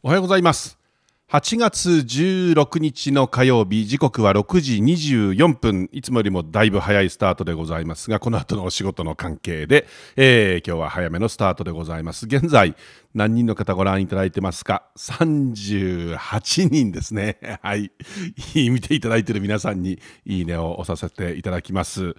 おはようございます8月16日の火曜日時刻は6時24分いつもよりもだいぶ早いスタートでございますがこの後のお仕事の関係で、えー、今日は早めのスタートでございます現在何人の方ご覧いただいてますか38人ですね はい 見ていただいている皆さんにいいねを押させていただきます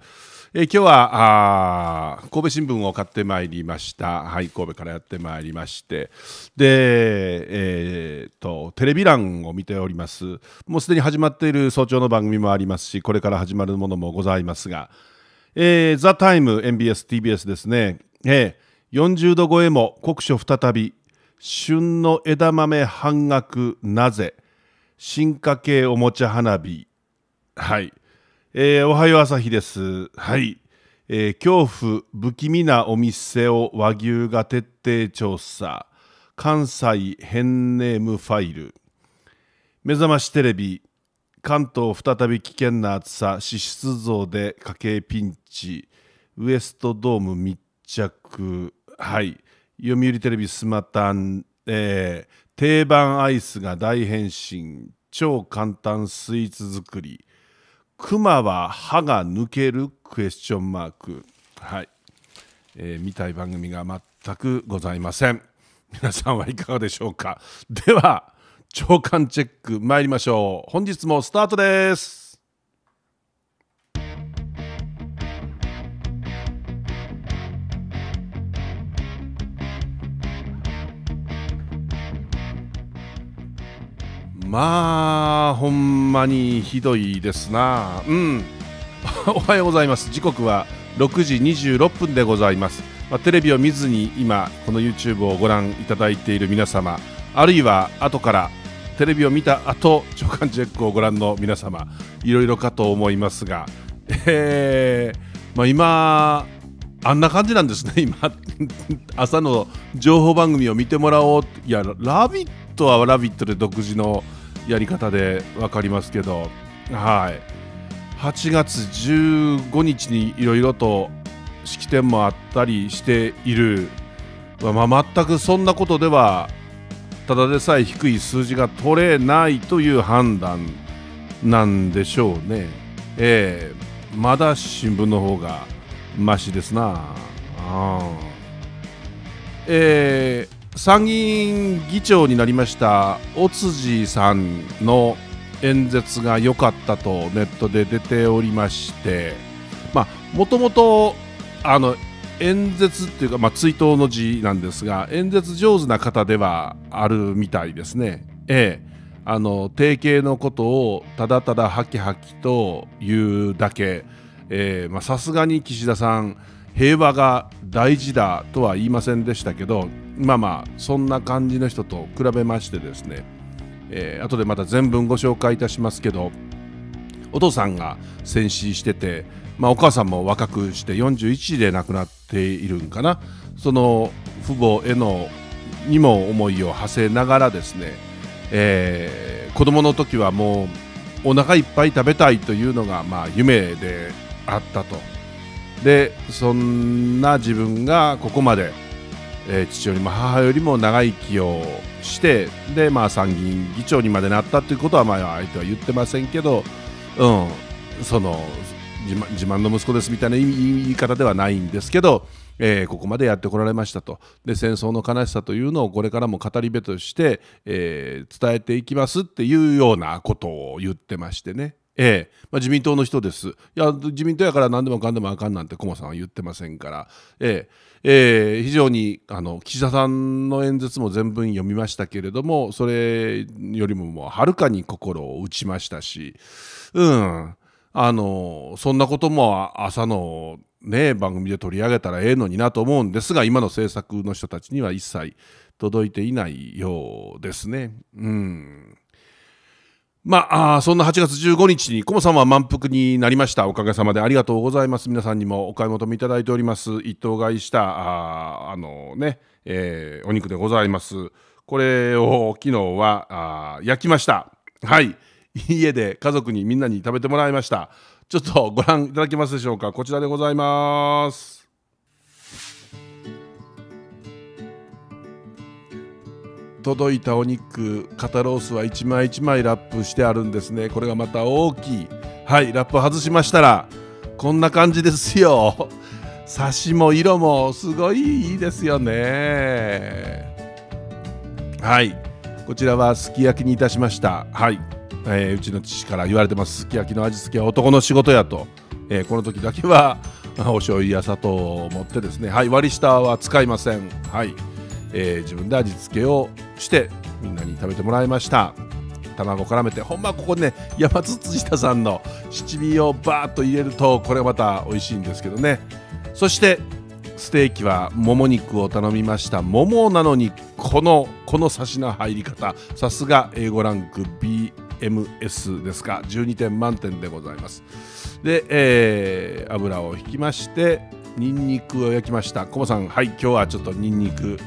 えー、今日はあ神戸新聞を買ってまいりました、はい、神戸からやってまいりましてで、えーと、テレビ欄を見ておりますもうすでに始まっている早朝の番組もありますしこれから始まるものもございますが「えー、ザタイム m b s t b s ですね、えー、40度超えも酷暑再び旬の枝豆半額なぜ進化系おもちゃ花火はいえー、おはよう朝日です。はい、えー、恐怖不気味なお店を和牛が徹底調査。関西変ネームファイル。目覚ましテレビ。関東再び危険な暑さ、脂質増で家計ピンチ。ウエストドーム密着。はい。読売テレビスマタン、えー、定番アイスが大変身。超簡単スイーツ作り。熊は歯が抜けるクエスチョンマークはい、えー、見たい番組が全くございません皆さんはいかがでしょうかでは長官チェック参りましょう本日もスタートですまあほんまにひどいですなうん おはようございます時刻は6時26分でございます、まあ、テレビを見ずに今この YouTube をご覧いただいている皆様あるいは後からテレビを見た後直感チェックをご覧の皆様いろいろかと思いますが、えーまあ、今あんな感じなんですね今 朝の情報番組を見てもらおういや「ラビット!」は「ラビット!」で独自のやり方で分かりますけど、はい、8月15日にいろいろと式典もあったりしている、まあ、全くそんなことではただでさえ低い数字が取れないという判断なんでしょうね。えー、まだ新聞の方がマシですな。あえー参議院議長になりました尾辻さんの演説が良かったとネットで出ておりましてもともと演説っていうか、まあ、追悼の字なんですが演説上手な方ではあるみたいですね。ええあの定型のことをただただハキハキと言うだけさすがに岸田さん平和が大事だとは言いませんでしたけどまあまあそんな感じの人と比べましてですね、えー、後でまた全文ご紹介いたしますけどお父さんが戦死してて、まあ、お母さんも若くして41で亡くなっているんかなその父母へのにも思いを馳せながらですね、えー、子供の時はもうお腹いっぱい食べたいというのがまあ夢であったとでそんな自分がここまでえー、父よりも母よりも長生きをしてで、まあ、参議院議長にまでなったということは、まあ、相手は言ってませんけど、うん、その自慢の息子ですみたいな言い方ではないんですけど、えー、ここまでやってこられましたとで戦争の悲しさというのをこれからも語り部として、えー、伝えていきますっていうようなことを言ってましてね。ええまあ、自民党の人です。いや、自民党やから何でもかんでもあかんなんて、駒さんは言ってませんから、ええ、えー、非常にあの岸田さんの演説も全文読みましたけれどもそれよりももうはるかに心を打ちましたし、うん、あのそんなことも朝の、ね、番組で取り上げたらええのになと思うんですが今の政策の人たちには一切届いていないようですね。うんまあ、あそんな8月15日に、コモさんは満腹になりました。おかげさまでありがとうございます。皆さんにもお買い求めいただいております。一頭買いした、あ、あのね、えー、お肉でございます。これを昨日はあ焼きました。はい。家で家族にみんなに食べてもらいました。ちょっとご覧いただけますでしょうか。こちらでございます。届いたお肉肩ロースは1枚1枚ラップしてあるんですねこれがまた大きいはいラップ外しましたらこんな感じですよサし も色もすごいいいですよねはいこちらはすき焼きにいたしましたはい、えー、うちの父から言われてますすき焼きの味付けは男の仕事やと、えー、この時だけは お醤油や砂糖を持ってですねはい割り下は使いませんはいえー、自分で味付けをしてみんなに食べてもらいました卵絡めてほんまここね山津辻田さんの七味をバーッと入れるとこれまた美味しいんですけどねそしてステーキはもも肉を頼みましたももなのにこのこのサシの入り方さすが A5 ランク BMS ですか12点満点でございますで、えー、油を引きましてにんにくを焼きましたコモさんはい今日はちょっとにんにく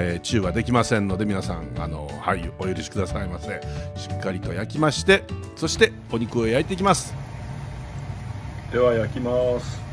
えー、中はできませんので皆さんあのはいお許しくださいませしっかりと焼きましてそしてお肉を焼いていきますでは焼きます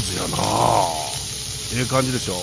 手やなええ感じでしょ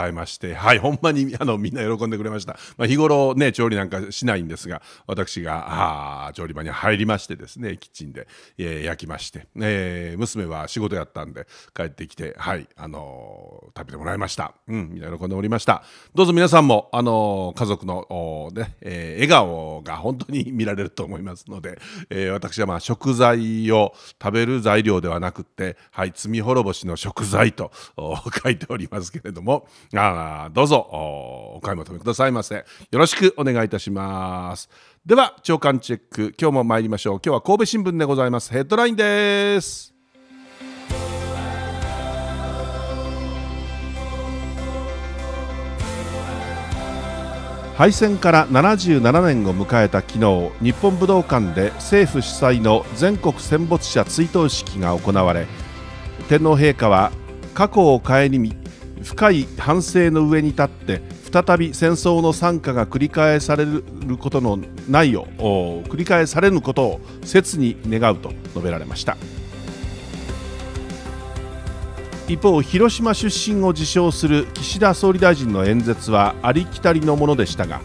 ざいまして、はい、ほんまにあのみんな喜んでくれました。まあ、日頃ね、調理なんかしないんですが、私があ調理場に入りましてですね、キッチンで、えー、焼きまして、えー、娘は仕事やったんで帰ってきて、はい、あのー、食べてもらいました。うん、みんな喜んでおりました。どうぞ皆さんも、あの家族の、ねえ笑顔が本当に見られると思いますので、え私はまあ食材を食べる材料ではなくって、はい、罪滅ぼしの食材と書いておりますけれども、あどうぞお買い求めくださいませよろしくお願いいたしますでは朝刊チェック今日も参りましょう今日は神戸新聞でございますヘッドラインです敗戦から77年を迎えた昨日日本武道館で政府主催の全国戦没者追悼式が行われ天皇陛下は過去を顧み深い反省の上に立って再び戦争の惨禍が繰り返されることのないよう繰り返されぬことを切に願うと述べられました一方広島出身を自称する岸田総理大臣の演説はありきたりのものでしたが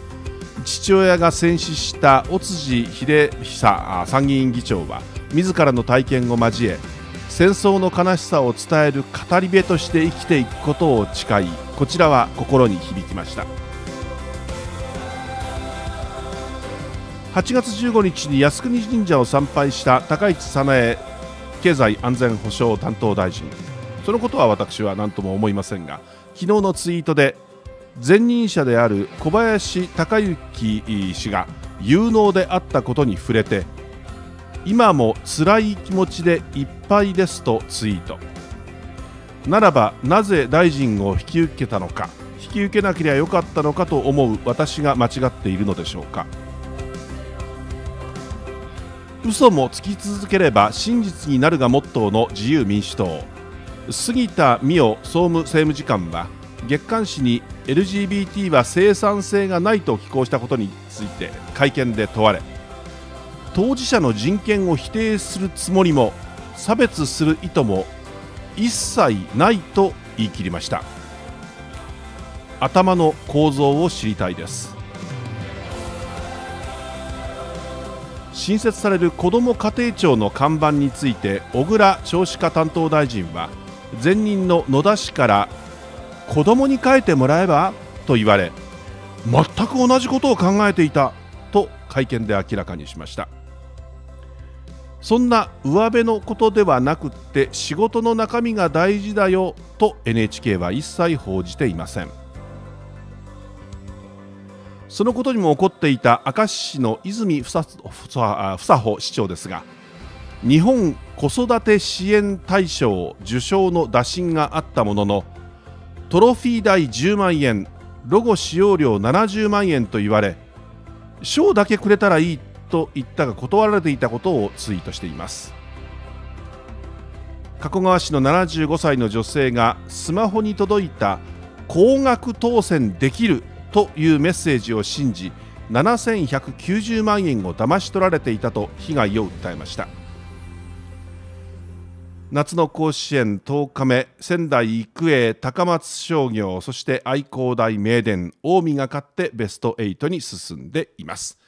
父親が戦死した尾辻秀久参議院議長は自らの体験を交え戦争の悲しさを伝える語り部として生きていくことを誓いこちらは心に響きました8月15日に靖国神社を参拝した高市早苗経済安全保障担当大臣そのことは私は何とも思いませんが昨日のツイートで前任者である小林孝之氏が有能であったことに触れて今も辛い気持ちでいっぱいですとツイートならばなぜ大臣を引き受けたのか引き受けなければよかったのかと思う私が間違っているのでしょうか嘘もつき続ければ真実になるがモットーの自由民主党杉田水脈総務政務次官は月刊誌に LGBT は生産性がないと寄稿したことについて会見で問われ当事者の人権を否定するつもりも差別する意図も一切ないと言い切りました頭の構造を知りたいです新設される子ども家庭庁の看板について小倉少子化担当大臣は前任の野田氏から子どもに書いてもらえばと言われ全く同じことを考えていたと会見で明らかにしましたそんな上辺のことではなくって仕事の中身が大事だよと NHK は一切報じていませんそのことにも起こっていた明石市の泉房穂市長ですが日本子育て支援大賞受賞の打診があったもののトロフィー代10万円ロゴ使用料70万円と言われ賞だけくれたらいいと言ったが断られていたことをツイートしています加古川市の75歳の女性がスマホに届いた高額当選できるというメッセージを信じ7190万円を騙し取られていたと被害を訴えました夏の甲子園10日目仙台育英高松商業そして愛工大名電近江が勝ってベスト8に進んでいます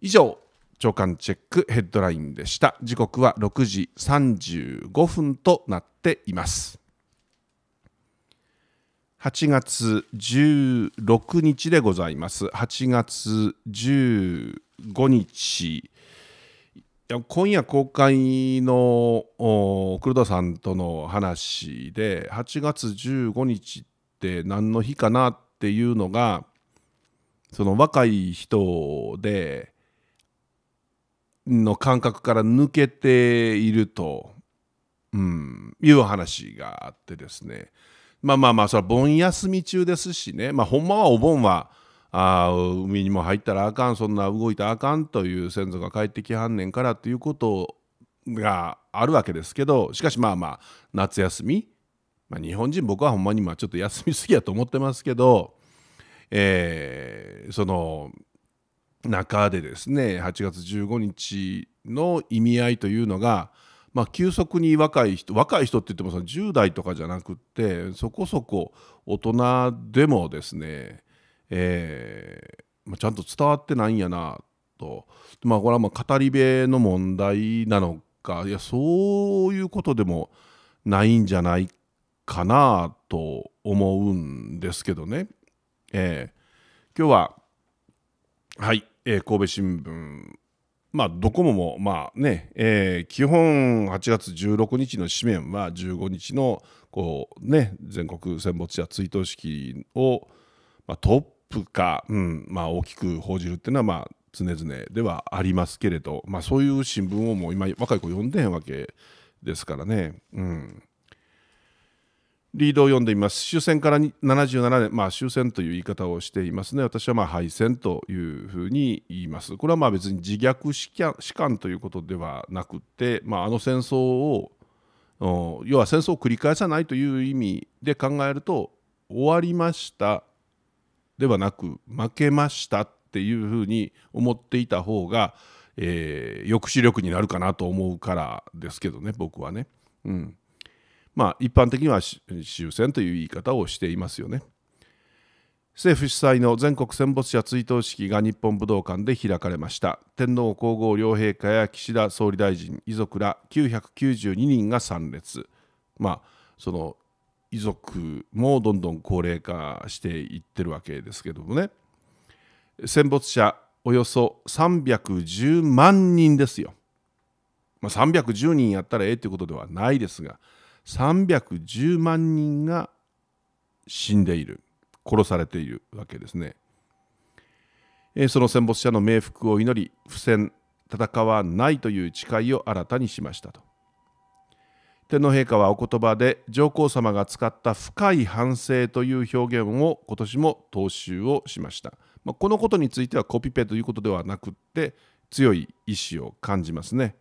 以上長官チェックヘッドラインでした時刻は6時35分となっています8月16日でございます8月15日今夜公開の黒田さんとの話で8月15日って何の日かなっていうのがその若い人での感覚から抜けていると、うん、いう話があってですねまあまあまあそれは盆休み中ですしねまあほんまはお盆はあ海にも入ったらあかんそんな動いたらあかんという先祖が帰ってきはんねんからということがあるわけですけどしかしまあまあ夏休み、まあ、日本人僕はほんまにまあちょっと休みすぎやと思ってますけど、えー、その中でですね8月15日の意味合いというのが、まあ、急速に若い人若い人って言ってもその10代とかじゃなくってそこそこ大人でもですね、えーまあ、ちゃんと伝わってないんやなと、まあ、これはまあ語り部の問題なのかいやそういうことでもないんじゃないかなと思うんですけどね。えー、今日ははい、えー、神戸新聞、まあ、ドコモも、まあねえー、基本8月16日の紙面は15日のこう、ね、全国戦没者追悼式を、まあ、トップか、うんまあ、大きく報じるっていうのは、まあ、常々ではありますけれど、まあ、そういう新聞をもう今若い子読んでへんわけですからね。うんリードを読んでみます。終戦から77年、まあ、終戦という言い方をしていますね。私はまあ敗戦というふうに言います。これはまあ別に自虐士官ということではなくて、まあ、あの戦争を、要は戦争を繰り返さないという意味で考えると、終わりましたではなく、負けましたっていうふうに思っていた方が、えー、抑止力になるかなと思うからですけどね、僕はね。うんまあ、一般的には終戦という言い方をしていますよね。政府主催の全国戦没者追悼式が日本武道館で開かれました天皇皇后両陛下や岸田総理大臣遺族ら992人が参列まあその遺族もどんどん高齢化していってるわけですけどもね戦没者およそ310万人ですよ、まあ、310人やったらええということではないですが310万人が死んでいる殺されているわけですね。その戦没者の冥福を祈り不戦戦わないという誓いを新たにしましたと。天皇陛下はお言葉で上皇様が使った深い反省という表現を今年も踏襲をしました。まあ、このことについてはコピペということではなくって強い意志を感じますね。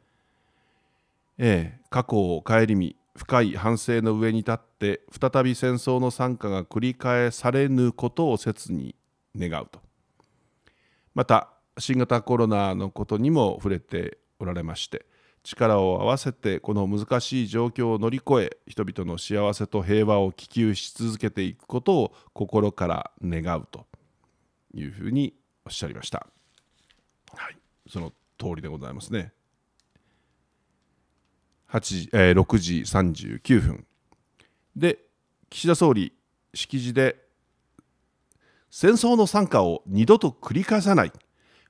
ええ、過去を顧み深い反省の上に立って再び戦争の惨禍が繰り返されぬことを切に願うとまた新型コロナのことにも触れておられまして力を合わせてこの難しい状況を乗り越え人々の幸せと平和を希求し続けていくことを心から願うというふうにおっしゃりました。はい、その通りでございますね。時、えー、6時39分で岸田総理式辞で戦争の惨禍を二度と繰り返さない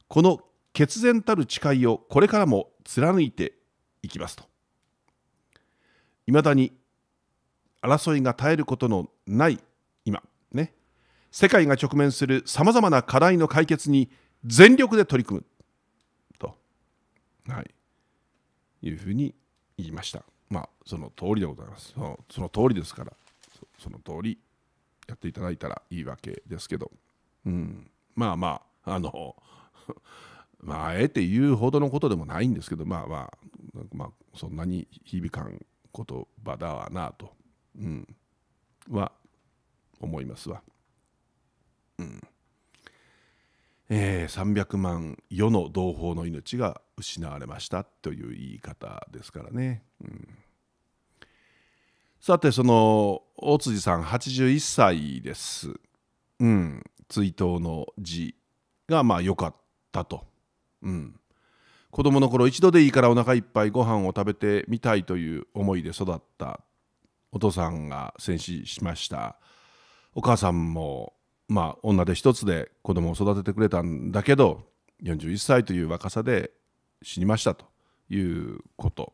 この決然たる誓いをこれからも貫いていきますといまだに争いが絶えることのない今ね世界が直面するさまざまな課題の解決に全力で取り組むと、はい、いうふうに言いました。まあ、その通りでございます。そのその通りですからそ、その通りやっていただいたらいいわけですけど、うん、まあまあ、あの、まあ、あえて言うほどのことでもないんですけど、まあまあ、まあ、そんなに響かん言葉だわなと、うん、は思いますわ。うんえー、300万世の同胞の命が失われましたという言い方ですからね。うん、さてその大辻さん81歳です。うん、追悼の字がまあ良かったと。うん子供の頃一度でいいからお腹いっぱいご飯を食べてみたいという思いで育ったお父さんが戦死しましたお母さんもまあ、女手一つで子供を育ててくれたんだけど41歳という若さで死にましたということ。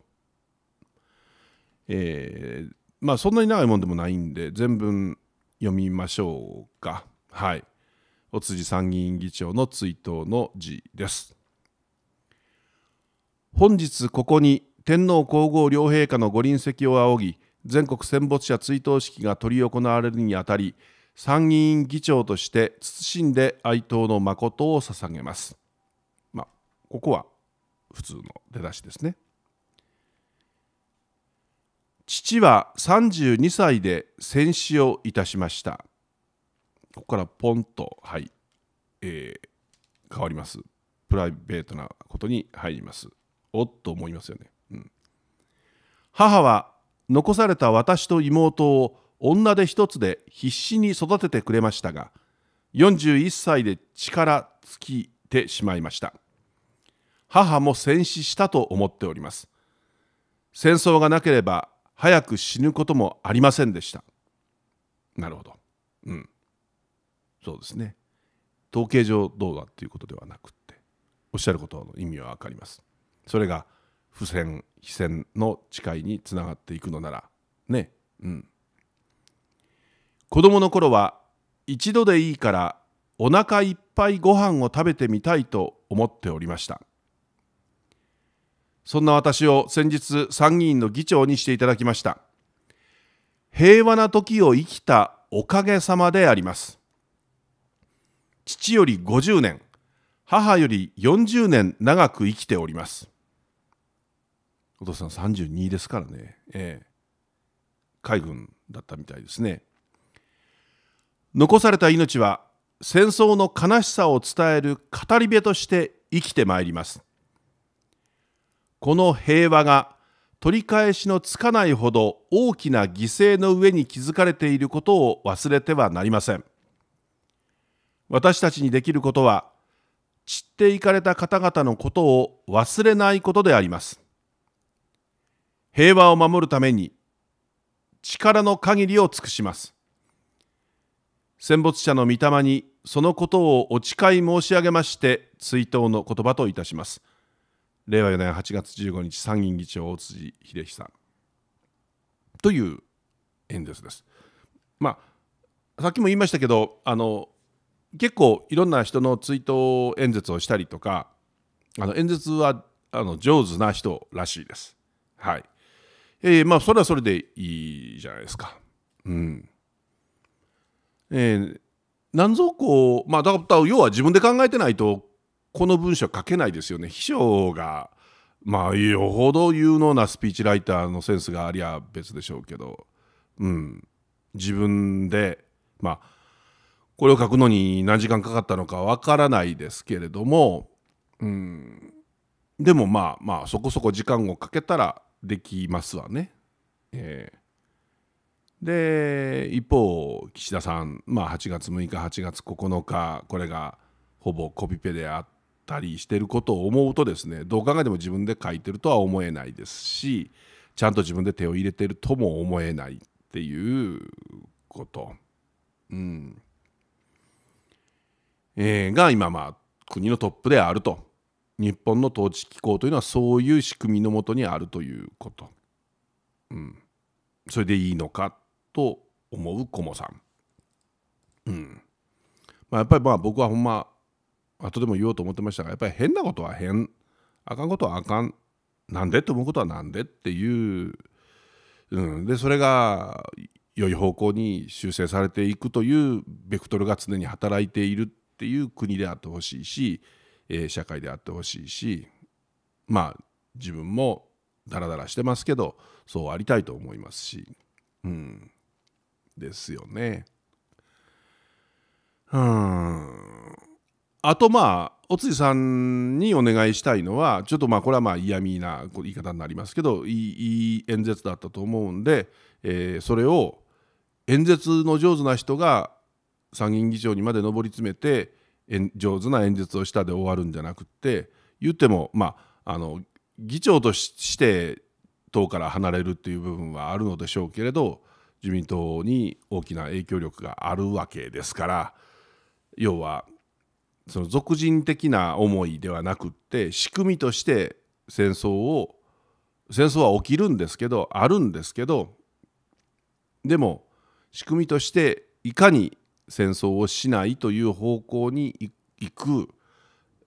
えー、まあそんなに長いもんでもないんで全文読みましょうか。はい。お辻参議院議長の追悼の辞です。本日ここに天皇皇后両陛下のご臨席を仰ぎ全国戦没者追悼式が執り行われるにあたり参議院議長として謹んで哀悼の誠を捧げます。まあ、ここは普通の出だしですね。父は32歳で戦死をいたしました。ここからポンと、はい、えー、変わります。プライベートなことに入ります。おっと思いますよね。うん、母は残された私と妹を女手一つで必死に育ててくれましたが41歳で力尽きてしまいました母も戦死したと思っております戦争がなければ早く死ぬこともありませんでしたなるほどうんそうですね統計上どうだっていうことではなくっておっしゃることの意味は分かりますそれが不戦非戦の誓いにつながっていくのならねうん子供の頃は一度でいいからお腹いっぱいご飯を食べてみたいと思っておりましたそんな私を先日参議院の議長にしていただきました平和な時を生きたおかげさまであります父より50年母より40年長く生きておりますお父さん32ですからね、ええ、海軍だったみたいですね残された命は戦争の悲しさを伝える語り部として生きてまいりますこの平和が取り返しのつかないほど大きな犠牲の上に築かれていることを忘れてはなりません私たちにできることは散っていかれた方々のことを忘れないことであります平和を守るために力の限りを尽くします戦没者の御霊にそのことをお誓い申し上げまして追悼の言葉といたします令和4年8月15日参議院議長大辻秀久という演説です。まあ、さっきも言いましたけどあの結構いろんな人の追悼演説をしたりとかあの演説はあの上手な人らしいです。はいえー、まあそれはそれでいいじゃないですか。うんえー、なぞこうまあだから要は自分で考えてないとこの文章書けないですよね秘書がまあよほど有能なスピーチライターのセンスがありゃ別でしょうけど、うん、自分でまあこれを書くのに何時間かかったのかわからないですけれども、うん、でもまあまあそこそこ時間をかけたらできますわね。えーで一方岸田さん、まあ、8月6日8月9日これがほぼコピペであったりしてることを思うとですねどう考えても自分で書いてるとは思えないですしちゃんと自分で手を入れてるとも思えないっていうこと、うんえー、が今まあ国のトップであると日本の統治機構というのはそういう仕組みのもとにあるということ、うん、それでいいのかと思うコモさん。うんまあ、やっぱりまあ僕はほんま後でも言おうと思ってましたがやっぱり変なことは変あかんことはあかんなんでって思うことはなんでっていう、うん、でそれが良い方向に修正されていくというベクトルが常に働いているっていう国であってほしいし、えー、社会であってほしいしまあ自分もダラダラしてますけどそうありたいと思いますし、うん、ですよね。うん。あとまあ、おついさんにお願いしたいのは、ちょっとまあ、これはまあ嫌味な言い方になりますけど、いいいい演説だったと思うんで、えー、それを演説の上手な人が参議院議長にまで上り詰めて、上手な演説をしたで終わるんじゃなくて、言っても、まあ、あの議長として党から離れるっていう部分はあるのでしょうけれど、自民党に大きな影響力があるわけですから要はその俗人的な思いではなくって仕組みとして戦争を戦争は起きるんですけどあるんですけどでも仕組みとしていかに戦争をしないという方向に行く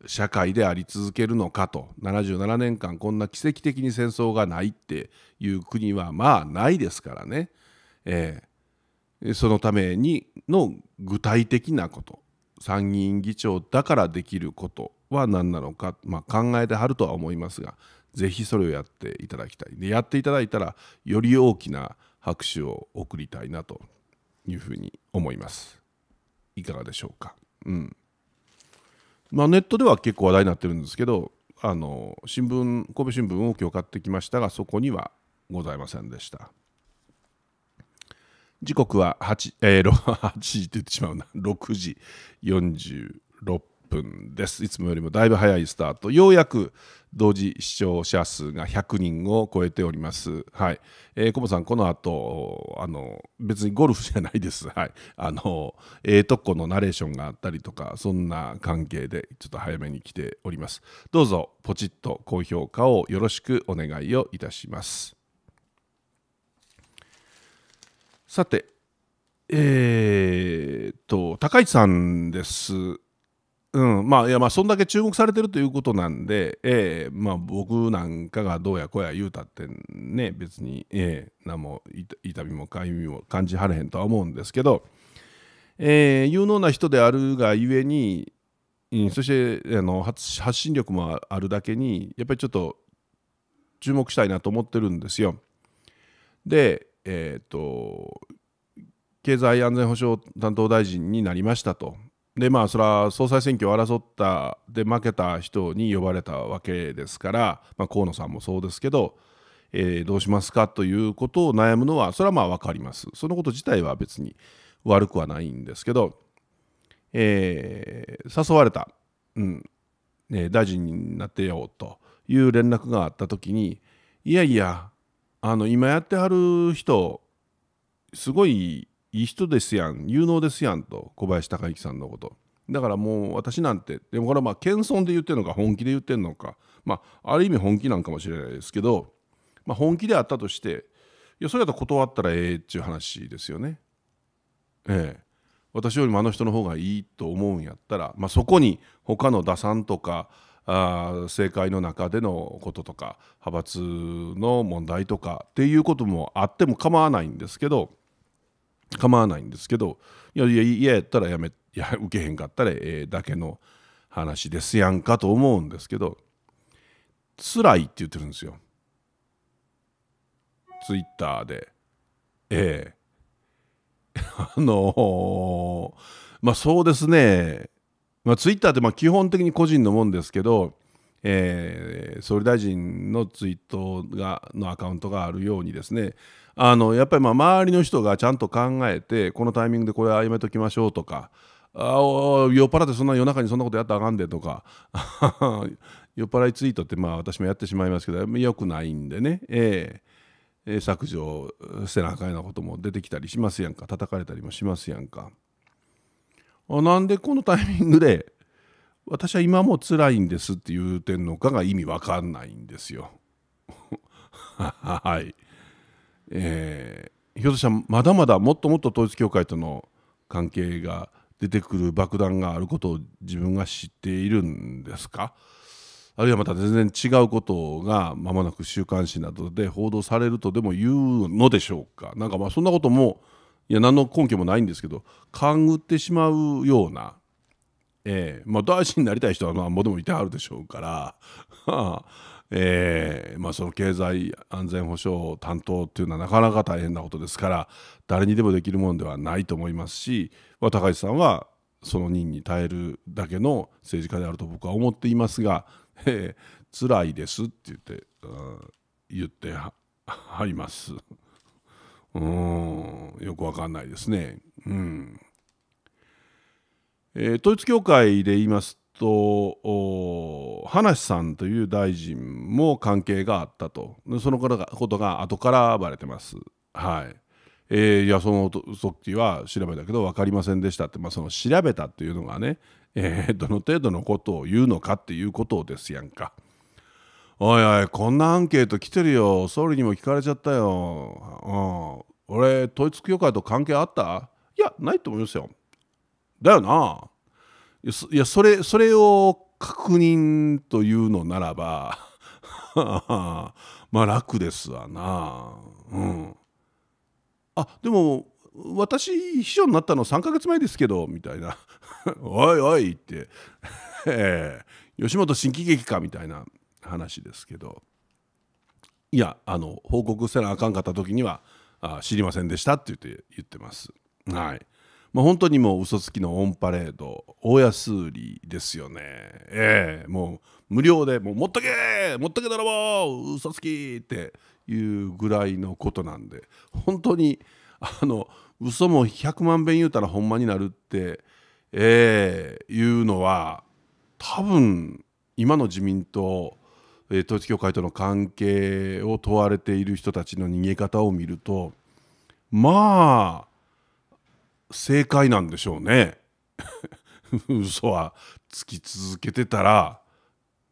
社会であり続けるのかと77年間こんな奇跡的に戦争がないっていう国はまあないですからね。えー、そのためにの具体的なこと参議院議長だからできることは何なのか、まあ、考えてはるとは思いますがぜひそれをやっていただきたいでやっていただいたらより大きな拍手を送りたいなというふうに思いますいかがでしょうか、うんまあ、ネットでは結構話題になってるんですけどあの新聞神戸新聞を今日買ってきましたがそこにはございませんでした。時刻は8、えー、8 時って言ってしまうな、6時46分です。いつもよりもだいぶ早いスタート。ようやく同時視聴者数が100人を超えております。はい。えー、コボさん、この後、あの、別にゴルフじゃないです。はい。あの、ええー、とこのナレーションがあったりとか、そんな関係でちょっと早めに来ております。どうぞ、ポチッと高評価をよろしくお願いをいたします。さて、えー、っと、高市さんです。うん、まあ、いや、まあ、そんだけ注目されてるということなんで、えー、まあ、僕なんかがどうやこうや言うたってね、別に、えー、何も痛みもかゆみも感じはれへんとは思うんですけど、えー、有能な人であるがゆえに、そしてあの発信力もあるだけにやっぱりちょっと注目したいなと思ってるんですよ。でえーと、経済安全保障担当大臣になりましたと。でまあ、それは総裁選挙を争ったで負けた人に呼ばれたわけですから、まあ、河野さんもそうですけど、えー、どうしますかということを悩むのはそれはまあ分かりますそのこと自体は別に悪くはないんですけど、えー、誘われた、うんね、大臣になってよという連絡があった時にいやいやあの今やってはる人すごいいい人ですやん有能ですやんと小林孝之さんのことだからもう私なんてでもこれはまあ謙遜で言ってるのか本気で言ってるのかまあある意味本気なんかもしれないですけど、まあ、本気であったとしていやそれやったら断ったらええっていう話ですよねええ私よりもあの人の方がいいと思うんやったら、まあ、そこに他の打算とかあ政界の中でのこととか派閥の問題とかっていうこともあっても構わないんですけど構わないんですけどいやいやいややったらやめ や受けへんかったらええだけの話ですやんかと思うんですけど辛いって言ってるんですよツイッターでええ あのー、まあそうですねまあ、ツイッターってまあ基本的に個人のもんですけど、えー、総理大臣のツイートがのアカウントがあるようにですねあのやっぱりまあ周りの人がちゃんと考えてこのタイミングでこれはやめときましょうとかあ酔っ払ってそんな夜中にそんなことやったらあかんでとか 酔っ払いツイートってまあ私もやってしまいますけどよくないんでね、えー、削除せなあかんようなことも出てきたりしますやんか叩かれたりもしますやんか。なんでこのタイミングで私は今も辛いんですって言うてんのかが意味わかんないんですよ。はい、えー、ひょっとしたらまだまだもっともっと統一教会との関係が出てくる爆弾があることを自分が知っているんですかあるいはまた全然違うことがまもなく週刊誌などで報道されるとでも言うのでしょうかなんかまあそんなこともいや何の根拠もないんですけど勘ぐってしまうような、えーまあ、大臣になりたい人は何ぼでもいてはるでしょうから、あ えーまあ、その経済安全保障担当っていうのはなかなか大変なことですから誰にでもできるものではないと思いますし、まあ、高市さんはその任に耐えるだけの政治家であると僕は思っていますが、えー、辛いですって言って、うん、言ってはいます。うん、よくわかんないですね。うんえー、統一教会で言いますと、葉梨さんという大臣も関係があったと、そのことが後からばれてます。はいえー、いやその時は調べたけど分かりませんでしたって、まあ、その調べたっていうのがね、えー、どの程度のことを言うのかっていうことですやんか。おいおいこんなアンケート来てるよ総理にも聞かれちゃったよ、うん、俺統一教会と関係あったいやないと思いますよだよないやそれそれを確認というのならば まあ楽ですわなうんあでも私秘書になったの3ヶ月前ですけどみたいな おいおいって吉本新喜劇かみたいな話ですけどいやあの報告せなあかんかった時にはあ知りませんでしたって言って言ってます。はいまあ、本当にもう嘘つきのオンパレード大安売りですよね。ええー、もう無料でもう持っとけ持っとけだ泥う嘘つきっていうぐらいのことなんで本当にあの嘘も100万遍言うたらほんまになるってええー、いうのは多分今の自民党えー、統一教会との関係を問われている人たちの逃げ方を見るとまあ正解なんでしょうね 嘘はつき続けてたら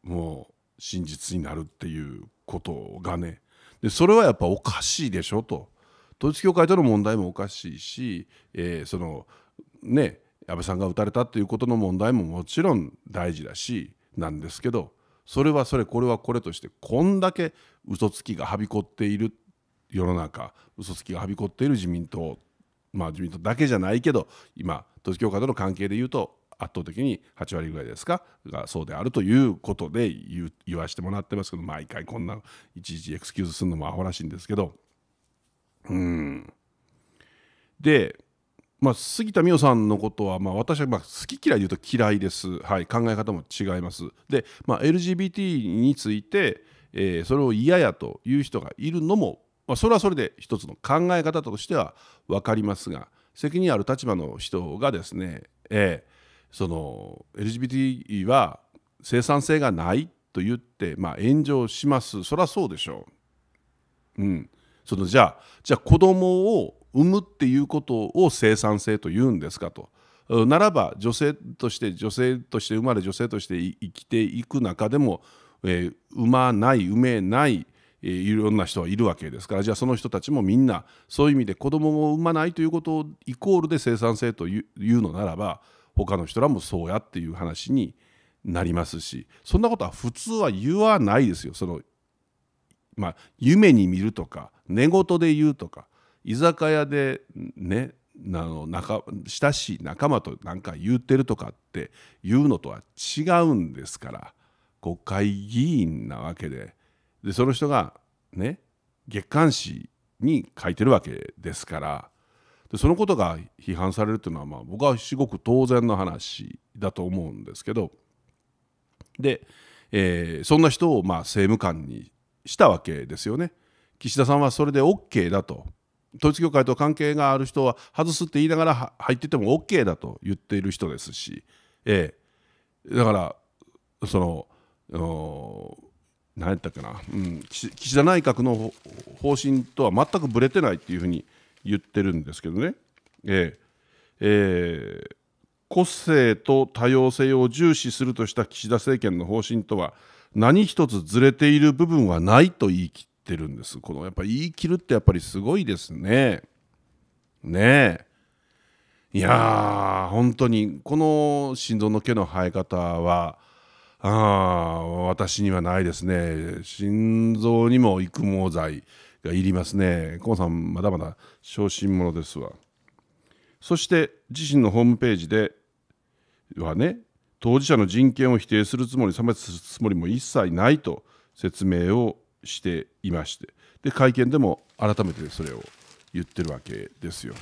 もう真実になるっていうことがねでそれはやっぱおかしいでしょと統一教会との問題もおかしいし、えー、そのね安倍さんが撃たれたっていうことの問題ももちろん大事だしなんですけどそれはそれこれはこれとしてこんだけ嘘つきがはびこっている世の中嘘つきがはびこっている自民党まあ自民党だけじゃないけど今統一教会との関係でいうと圧倒的に8割ぐらいですかがそうであるということで言言わせてもらってますけど毎回こんな一時エクスキューズするのもアホらしいんですけどうんでまあ、杉田美桜さんのことは、まあ、私はまあ好き嫌いで言うと嫌いです、はい、考え方も違います。で、まあ、LGBT について、えー、それを嫌やという人がいるのも、まあ、それはそれで一つの考え方としては分かりますが責任ある立場の人がですね、えー、その LGBT は生産性がないと言って、まあ、炎上しますそれはそうでしょう。うん、そのじゃあじゃあ子供を産むっていうことを生産性と言うんですかと。ならば女性として女性として生まれ女性として生きていく中でも、えー、産まない産めない、えー、いろんな人はいるわけですからじゃあその人たちもみんなそういう意味で子供を産まないということをイコールで生産性というのならば他の人らもそうやっていう話になりますしそんなことは普通は言わないですよその、まあ、夢に見るとか寝言で言うとか居酒屋でねあの仲親しい仲間と何か言うてるとかっていうのとは違うんですから国会議員なわけででその人がね月刊誌に書いてるわけですからでそのことが批判されるというのはまあ僕はすごく当然の話だと思うんですけどで、えー、そんな人をまあ政務官にしたわけですよね。岸田さんはそれで OK だと統一教会と関係がある人は外すって言いながら入ってても OK だと言っている人ですし、ええ、だからその何やったっけな、うん、岸田内閣の方針とは全くぶれてないっていうふうに言ってるんですけどね、ええええ、個性と多様性を重視するとした岸田政権の方針とは何一つずれている部分はないと言い切ってるんですこのやっぱ言い切るってやっぱりすごいですねねえいやー本当にこの心臓の毛の生え方はあ私にはないですね心臓にも育毛剤がいりますね河野さんまだまだ小心者ですわそして自身のホームページではね当事者の人権を否定するつもり差別するつもりも一切ないと説明をしていましてで会見でも改めてそれを言ってるわけですよ。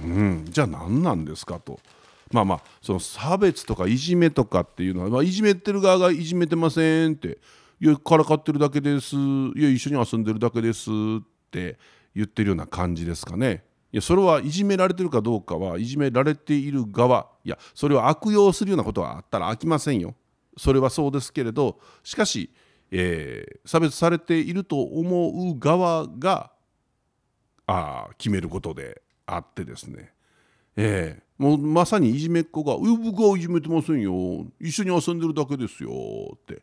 うん、じゃあ何なんですかと。まあまあその差別とかいじめとかっていうのは、まあ、いじめてる側がいじめてませんって「いやからかってるだけです」「いや一緒に遊んでるだけです」って言ってるような感じですかね。いやそれはいじめられてるかどうかはいじめられている側いやそれは悪用するようなことはあったら飽きませんよ。それはそうですけれどしかしえー、差別されていると思う側があ決めることであってですね、えー、もうまさにいじめっ子が「う僕はいじめてませんよ一緒に遊んでるだけですよ」って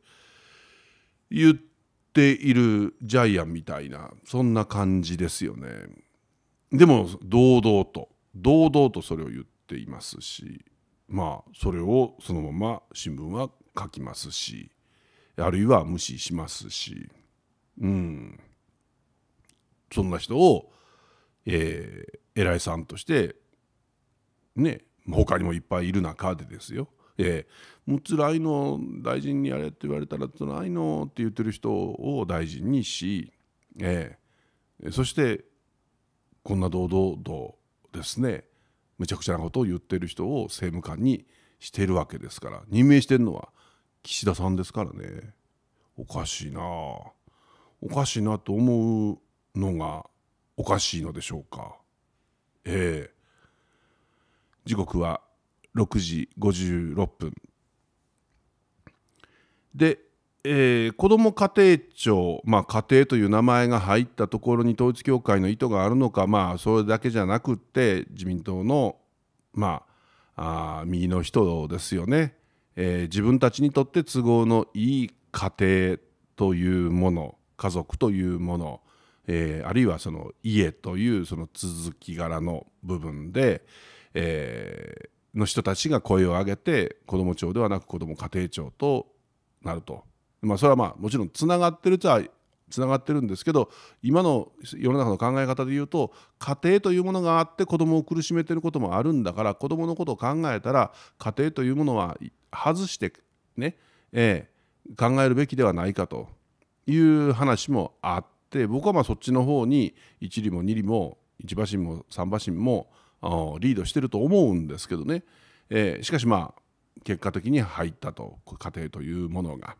言っているジャイアンみたいなそんな感じですよね。でも堂々と堂々とそれを言っていますしまあそれをそのまま新聞は書きますしあるいは無視しますし、うん、そんな人を、えー、偉いさんとしてね他にもいっぱいいる中でですよ「えー、もつらいの大臣にやれ」って言われたら「つらいの」って言ってる人を大臣にし、えー、そしてこんな堂々とですねむちゃくちゃなことを言ってる人を政務官にしてるわけですから任命してるのは岸田さんですからねおかしいなおかしいなと思うのがおかしいのでしょうかええ時刻は6時56分で、えー、子ども家庭庁、まあ、家庭という名前が入ったところに統一教会の意図があるのか、まあ、それだけじゃなくって自民党の、まあ、あ右の人ですよねえー、自分たちにとって都合のいい家庭というもの家族というもの、えー、あるいはその家というその続き柄の部分で、えー、の人たちが声を上げて子ども庁ではなく子ども家庭庁となると、まあ、それはまあもちろんつながってるとはつながってるんですけど今の世の中の考え方で言うと家庭というものがあって子どもを苦しめてることもあるんだから子どものことを考えたら家庭というものは外してね、えー、考えるべきではないかという話もあって僕はまあそっちの方に一里も二里も一馬身も三馬身もリードしてると思うんですけどね、えー、しかしまあ結果的に入ったと家庭というものが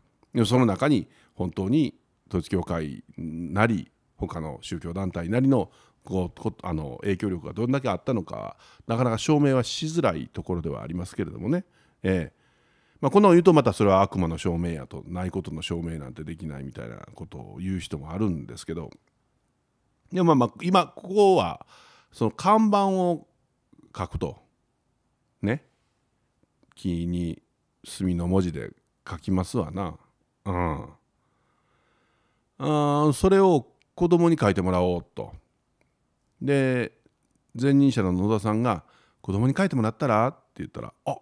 その中に本当に統一教会なり他の宗教団体なりのこうあの影響力がどんだけあったのかなかなか証明はしづらいところではありますけれどもね、えー、まあ、こんなの言うとまたそれは悪魔の証明やとないことの証明なんてできないみたいなことを言う人もあるんですけどでもまあまあ今ここはその看板を書くとね木に墨の文字で書きますわなうんあそれを子供に書いてもらおうとで前任者の野田さんが「子供に書いてもらったら?」って言ったら「あ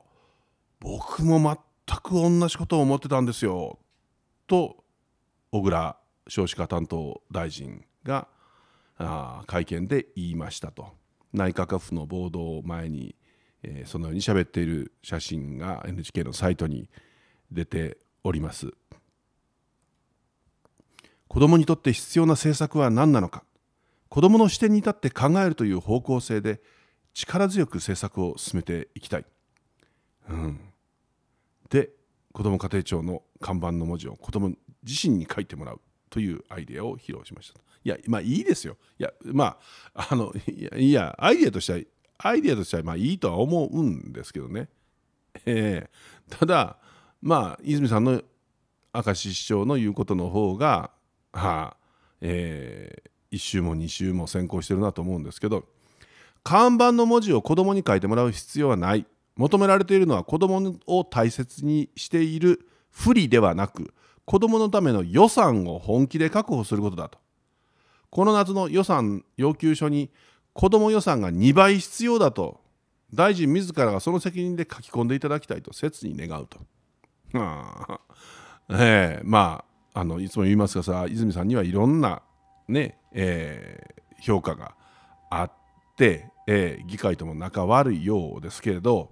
僕も全く同じことを思ってたんですよと小倉少子化担当大臣があ会見で言いましたと内閣府の暴動を前に、えー、そのように喋っている写真が NHK のサイトに出ております子どもにとって必要な政策は何なのか子どもの視点に立って考えるという方向性で力強く政策を進めていきたい、うん、で子ども家庭庁の看板の文字を子ども自身に書いてもらうというアイデアを披露しました。いや、まあいいですよ。いや、まあ、あの、いや、いやアイデアとしては、アイデアとしてはまあいいとは思うんですけどね。えー、ただ、まあ、泉さんの明石市長の言うことの方が、はあ、えー、1週も2週も先行してるなと思うんですけど、看板の文字を子供に書いてもらう必要はない求められているのは子どもを大切にしている不利ではなく子どものための予算を本気で確保することだとこの夏の予算要求書に子ども予算が2倍必要だと大臣自らがその責任で書き込んでいただきたいと切に願うと。えー、まああのいつも言いますがさ泉さんにはいろんなね、えー、評価があって、えー、議会とも仲悪いようですけれど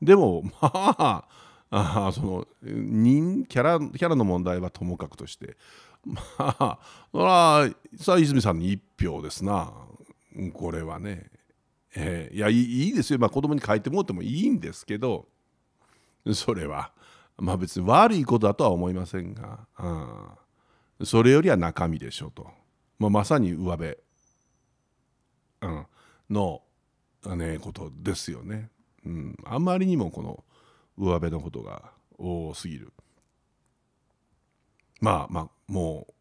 でもまああその人キャラキャラの問題はともかくとしてまあそらさあ泉さんに一票ですなこれはね、えー、いやいいですよ、まあ、子供に書いてもってもいいんですけどそれはまあ別に悪いことだとは思いませんが、うん、それよりは中身でしょうと、まあ、まさに上辺、うん、の、ね、ことですよね。うん、あまりにもこの上辺のことが多すぎるまあまあもう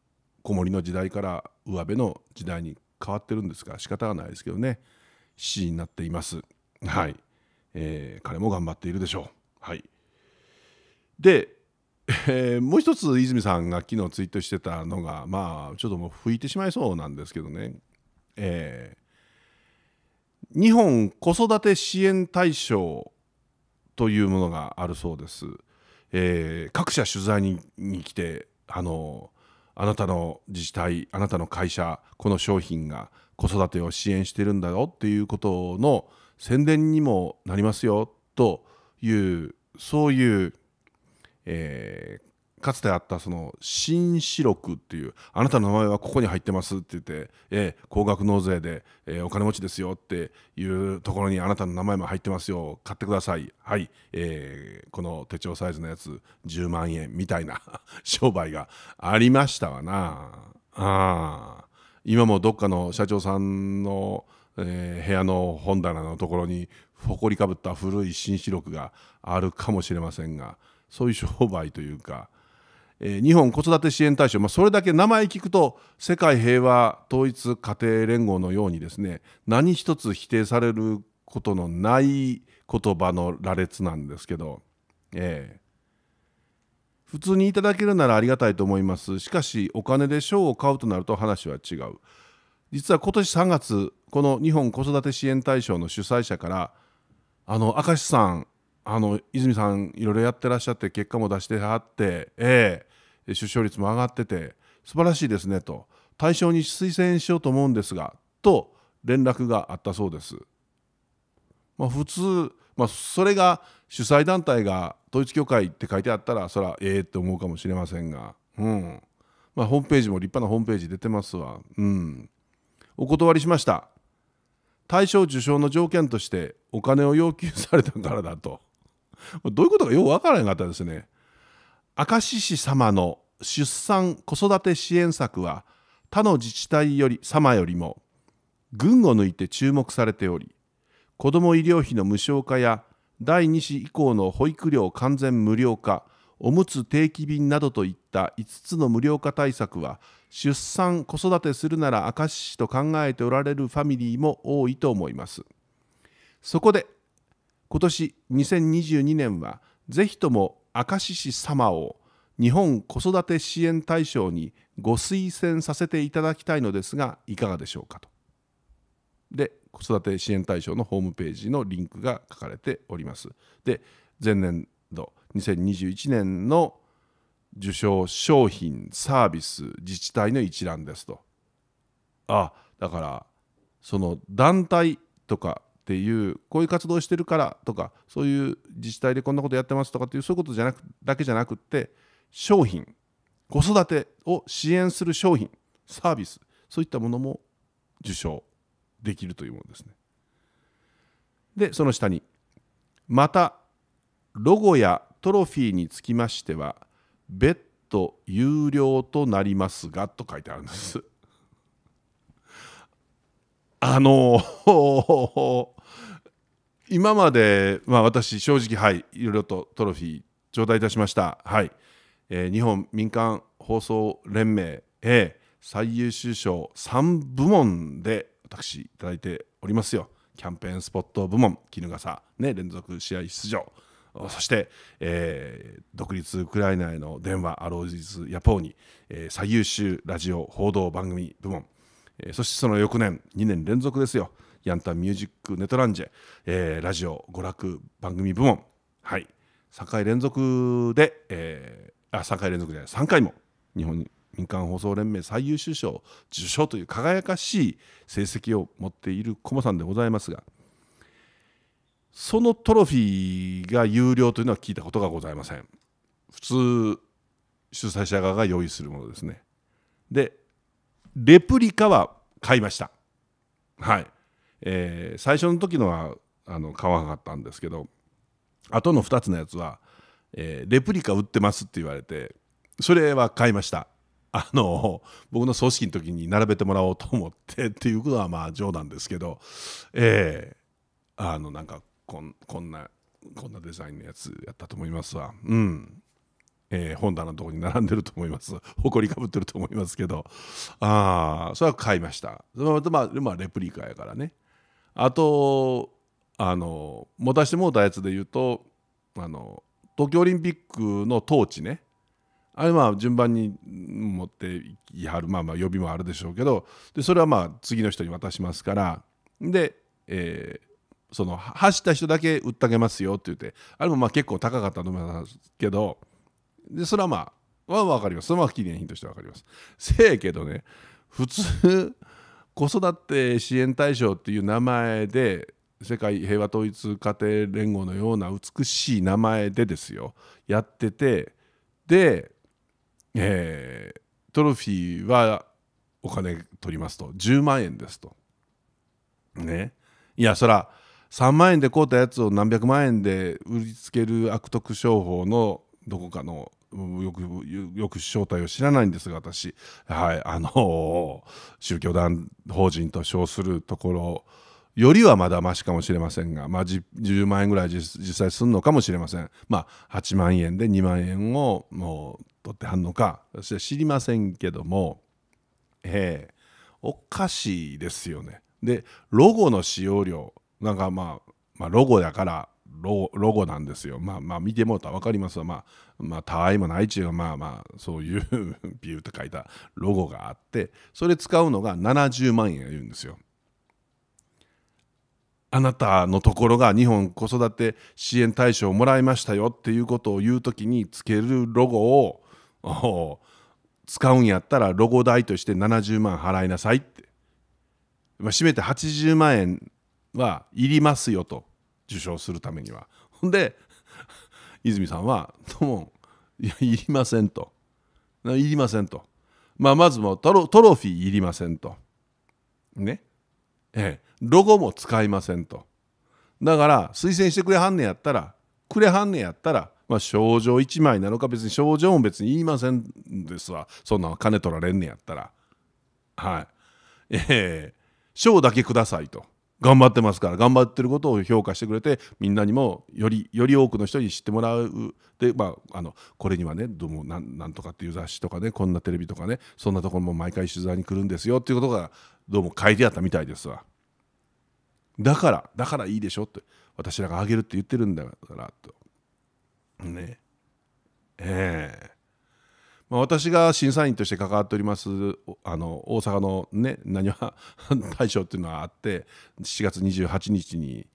子守の時代から上辺の時代に変わってるんですが仕方がないですけどね7時になっていますはい、えー、彼も頑張っているでしょうはいで、えー、もう一つ泉さんが昨日ツイートしてたのがまあちょっともう拭いてしまいそうなんですけどねえー日本子育て支援大賞というものがあるそうです。えー、各社取材にに来てあのあなたの自治体あなたの会社この商品が子育てを支援してるんだよっていうことの宣伝にもなりますよというそういう、えー、かつてあったその新四六っていうあなたの名前はここに入ってますって言って、えー、高額納税で、えー、お金持ちですよっていうところにあなたの名前も入ってますよ買ってくださいはい、えー、この手帳サイズのやつ10万円みたいな 商売がありましたわなあ今もどっかの社長さんの、えー、部屋の本棚のところにほこりかぶった古い新四六があるかもしれませんがそういう商売というかえー、日本子育て支援大賞、まあ、それだけ名前聞くと世界平和統一家庭連合のようにですね何一つ否定されることのない言葉の羅列なんですけど、えー、普通にいただけるならありがたいと思いますしかしお金で賞を買うとなると話は違う実は今年3月この日本子育て支援大賞の主催者からあの明石さんあの泉さんいろいろやってらっしゃって結果も出してはって、ええ、出生率も上がってて素晴らしいですねと対象に推薦しようと思うんですがと連絡があったそうです。まあ、普通、まあ、それが主催団体が統一教会って書いてあったらそらええって思うかもしれませんが、うんまあ、ホームページも立派なホームページ出てますわ。うん、お断りしました。対象受賞の条件としてお金を要求されたからだと。どういうことかようわからんかったですね。明石市様の出産子育て支援策は他の自治体より様よりも群を抜いて注目されており子ども医療費の無償化や第2子以降の保育料完全無料化おむつ定期便などといった5つの無料化対策は出産子育てするなら明石市と考えておられるファミリーも多いと思いますそこで今年2022年はぜひとも明石市様を日本子育て支援大賞にご推薦させていただきたいのですがいかがでしょうかと。で子育て支援対象のホームページのリンクが書かれております。で前年度2021年の受賞商品サービス自治体の一覧ですと。あだからその団体とかっていうこういう活動をしてるからとかそういう自治体でこんなことやってますとかっていうそういうことじゃなくだけじゃなくって商品子育てを支援する商品サービスそういったものも受賞できるというものですね。でその下にまたロゴやトロフィーにつきましては別途有料となりますがと書いてあるんです。あのー、今まで、まあ、私、正直、はい、いろいろとトロフィー頂戴いたしました、はいえー、日本民間放送連盟、A、最優秀賞3部門で私、いただいておりますよ。キャンペーンスポット部門、衣笠、ね、連続試合出場、そして、えー、独立ウクライナへの電話、アロージズ・ヤポーニ、えー、最優秀ラジオ報道番組部門、えー、そしてその翌年、2年連続ですよ、ヤンタンミュージックネトランジェ、えー、ラジオ娯楽番組部門はい3回連続で、えー、あ3回連続で3回も日本民間放送連盟最優秀賞受賞という輝かしい成績を持っているコモさんでございますがそのトロフィーが有料というのは聞いたことがございません普通主催者側が用意するものですねでレプリカは買いましたはいえー、最初の時のはあの買わなかったんですけど後の2つのやつは、えー、レプリカ売ってますって言われてそれは買いましたあの僕の葬式の時に並べてもらおうと思ってっていうことはまあ冗談ですけどええー、あのなんかこんこんなこんなデザインのやつやったと思いますわうんえー、本棚のとこに並んでると思います。埃かぶってると思いますけど、ああ、それは買いました。まあ、まあ、レプリカやからね。あとあの持たしてもうたやつで言うとあの東京オリンピックのトーチねあれまあ順番に持っていはるまあまあ予備もあるでしょうけどでそれはまあ次の人に渡しますからで、えー、その走った人だけ売ってあげますよって言ってあれもまあ結構高かったと思いますけどでそれはまあは分かりますそれは記念品として分かりますせやけどね普通子育て支援対象っていう名前で世界平和統一家庭連合のような美しい名前でですよやっててで、えー、トロフィーはお金取りますと10万円ですとねいやそら3万円で買うたやつを何百万円で売りつける悪徳商法のどこかのよくよく正体を知らないんですが私、はいあの宗教団法人と称するところよりはまだましかもしれませんが、まあ、10万円ぐらい実際すんのかもしれません、まあ、8万円で2万円をもう取ってはんのか私は知りませんけども、えー、おかしいですよね。でロゴの使用料なんかまあ、まあ、ロゴだからロゴなんですよ。まあまあ見てもうたら分かりますわ。まあ、まあ、たわいもないちがうまあまあそういう ビューって書いたロゴがあってそれ使うのが70万円言うんですよ。あなたのところが日本子育て支援対象をもらいましたよっていうことを言う時につけるロゴを使うんやったらロゴ代として70万払いなさいって、まあ、締めて80万円はいりますよと受賞するためにはほんで泉さんは「ともいいりませんと」いりませんと、まあ、まずもトロトロフィーいりませんとねええロゴも使いませんとだから推薦してくれはんねやったらくれはんねやったらまあ、症状1枚なのか別に症状も別に言いませんですわそんな金取られんねやったらはいええ賞だけくださいと頑張ってますから頑張ってることを評価してくれてみんなにもよりより多くの人に知ってもらうで、まあ、あのこれにはねどうもなんとかっていう雑誌とかねこんなテレビとかねそんなところも毎回取材に来るんですよっていうことがどうも書いてあったみたいですわだからだからいいでしょって私らがあげるって言ってるんだからとねええーまあ、私が審査員として関わっておりますあの大阪のねにわ 大賞っていうのはあって7月28日に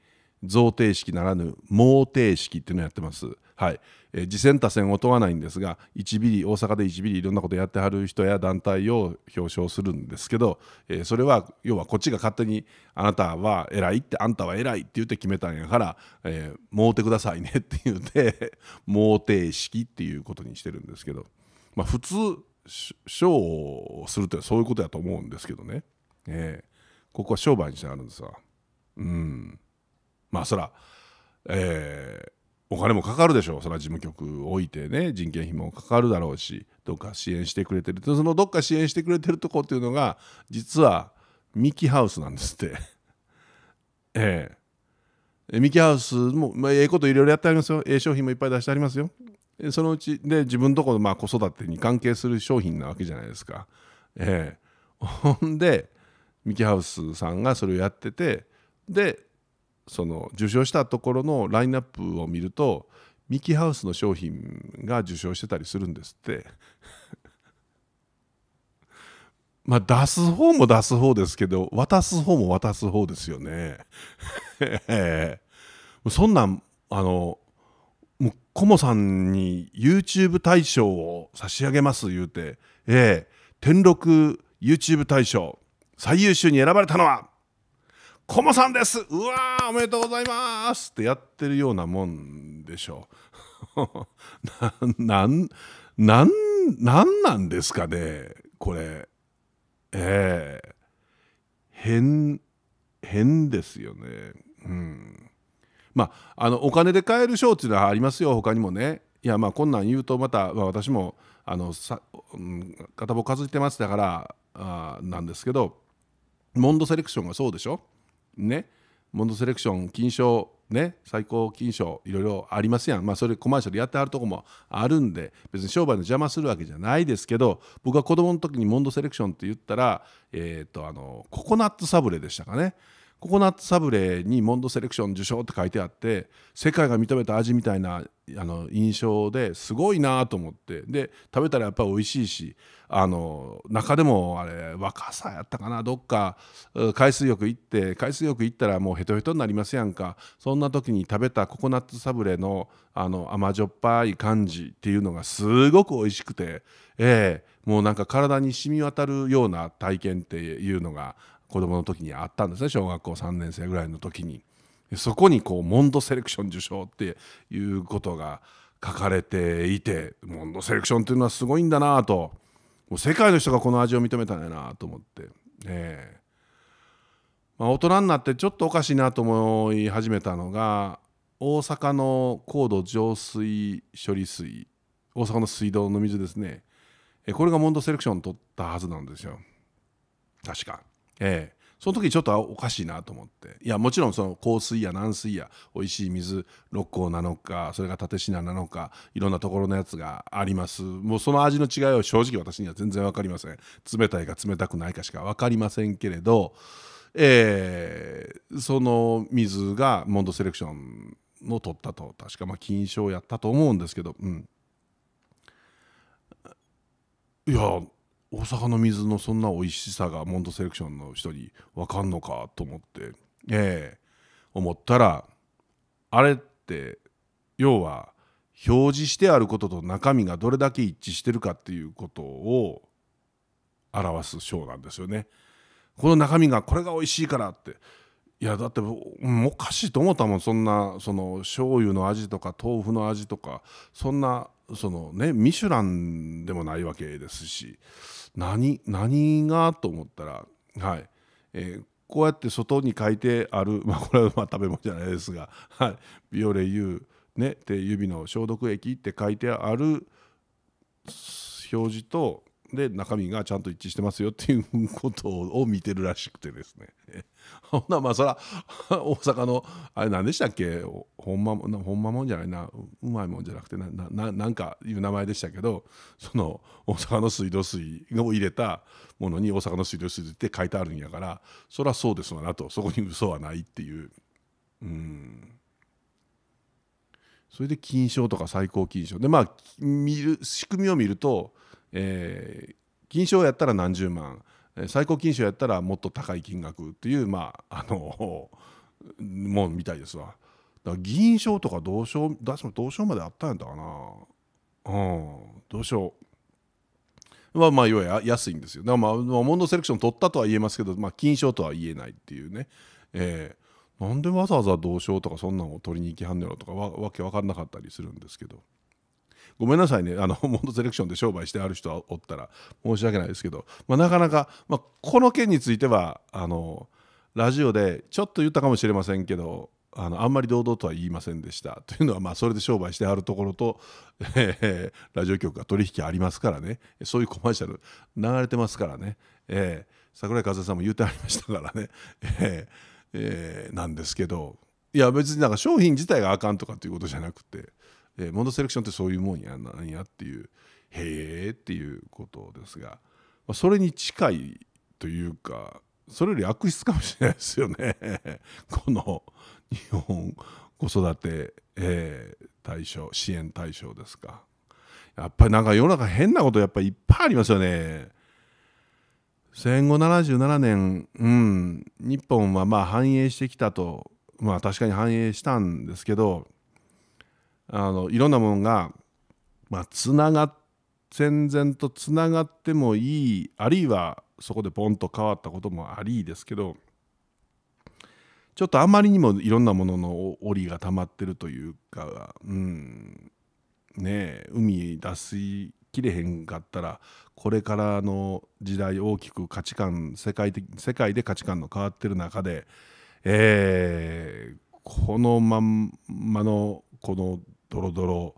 贈呈式ならぬ猛呈式っていうのをやってます。はい、え次戦他戦を問わないんですが1ビリ大阪で1ビリいろんなことやってはる人や団体を表彰するんですけど、えー、それは要はこっちが勝手に「あなたは偉い」って「あんたは偉い」って言って決めたんやから「えー、もうてくださいね」って言うて「う て式」っていうことにしてるんですけど。まあ、普通賞をするってそういうことやと思うんですけどね、えー、ここは商売にしてあるんですわうんまあそらえー、お金もかかるでしょうそれは事務局置いてね人件費もかかるだろうしどっか支援してくれてるそのどっか支援してくれてるとこっていうのが実はミキハウスなんですって ええミキハウスも、まあ、ええこといろいろやってありますよええ商品もいっぱい出してありますよそのうちで自分とこのまあ子育てに関係する商品なわけじゃないですか。えー、ほんでミキハウスさんがそれをやっててでその受賞したところのラインナップを見るとミキハウスの商品が受賞してたりするんですって まあ出す方も出す方ですけど渡す方も渡す方ですよね そんなんあのもうコモさんに YouTube 大賞を差し上げます言うて、ええ、天禄 YouTube 大賞最優秀に選ばれたのはコモさんですうわーおめでとうございますってやってるようなもんでしょう ななんなんなんなんですかねこれええ変変ですよねうんまあ、あのお金で買える賞っていうのはありますよ他にもねいやまあこんなん言うとまた、まあ、私もあのさ、うん、片棒数いてますだからあなんですけどモンドセレクションがそうでしょねモンドセレクション金賞ね最高金賞いろいろありますやんまあそれコマーシャルやってあるとこもあるんで別に商売の邪魔するわけじゃないですけど僕は子供の時にモンドセレクションって言ったらえー、とあのココナッツサブレでしたかねココナッツサブレにモンドセレクション受賞って書いてあって世界が認めた味みたいなあの印象ですごいなと思ってで食べたらやっぱ美味しいしあの中でもあれ若さやったかなどっか海水浴行って海水浴行ったらもうヘトヘトになりますやんかそんな時に食べたココナッツサブレのあの甘じょっぱい感じっていうのがすごく美味しくてええもうなんか体に染み渡るような体験っていうのが子供の時にあったんですね小学校3年生ぐらいの時にそこにこうモンドセレクション受賞っていうことが書かれていてモンドセレクションっていうのはすごいんだなともう世界の人がこの味を認めたんよなと思って、えーまあ、大人になってちょっとおかしいなと思い始めたのが大阪の高度浄水処理水大阪の水道の水ですねこれがモンドセレクション取ったはずなんですよ確かええその時ちょっとおかしいなと思っていやもちろんその香水や軟水や美味しい水六甲なのかそれが蓼科なのかいろんなところのやつがありますもうその味の違いは正直私には全然分かりません冷たいか冷たくないかしか分かりませんけれど、えー、その水がモンドセレクションの取ったと確かまあ金賞やったと思うんですけど、うん、いや大阪の水のそんな美味しさがモンドセレクションの人に分かんのかと思って、ええ思ったらあれって要は表示してあることと中身がどれだけ一致してるかっていうことを表す章なんですよね。この中身がこれが美味しいからっていやだっておかしいと思ったもんそんなその醤油の味とか豆腐の味とかそんなそのねミシュランでもないわけですし何何がと思ったら、はいえー、こうやって外に書いてある、まあ、これは まあ食べ物じゃないですが「はい、ビオレ U、ね」って指の消毒液って書いてある表示とで中身がちゃんと一致してますよっていうことを見てるらしくてですね ほんなまあそら 大阪のあれ何でしたっけほんまもほんまもんじゃないなうまいもんじゃなくてなななんかいう名前でしたけどその大阪の水道水を入れたものに大阪の水道水って書いてあるんやからそらそうですわなとそこに嘘はないっていう。うんそれで金賞とか最高金賞でまあ見る仕組みを見るとえー、金賞やったら何十万最高金賞やったらもっと高い金額っていうまああの もんみたいですわだから銀賞とか同賞出しても同賞まであったんやったかなうん同賞はまあいわゆる安いんですよだからまあモンドセレクション取ったとは言えますけど、まあ、金賞とは言えないっていうねえー、なんでわざわざ同賞とかそんなのを取りに行きはんねやろとかわわけ分かんなかったりするんですけど。ごめんなさいねあの モードセレクションで商売してある人はおったら申し訳ないですけど、まあ、なかなか、まあ、この件についてはあのラジオでちょっと言ったかもしれませんけどあのあんまり堂々とは言いませんでしたというのは、まあ、それで商売してあるところと、えー、ラジオ局が取引ありますからねそういうコマーシャル流れてますからね、えー、桜井和さんも言うてありましたからね、えーえー、なんですけどいや別になんか商品自体があかんとかっていうことじゃなくてえー、モードセレクションってそういうもんやなんやっていうへえっていうことですが、まあ、それに近いというかそれより悪質かもしれないですよね この日本子育て、えー、対象支援対象ですかやっぱりなんか世の中変なことやっぱりいっぱいありますよね戦後77年、うん、日本はまあ繁栄してきたとまあ確かに繁栄したんですけどあのいろんなものが、まあ、つなが全然とつながってもいいあるいはそこでポンと変わったこともありですけどちょっとあまりにもいろんなものの折が溜まってるというか、うん、ねえ海出しきれへんかったらこれからの時代大きく価値観世界的世界で価値観の変わってる中で、えー、このまんまのこのドロド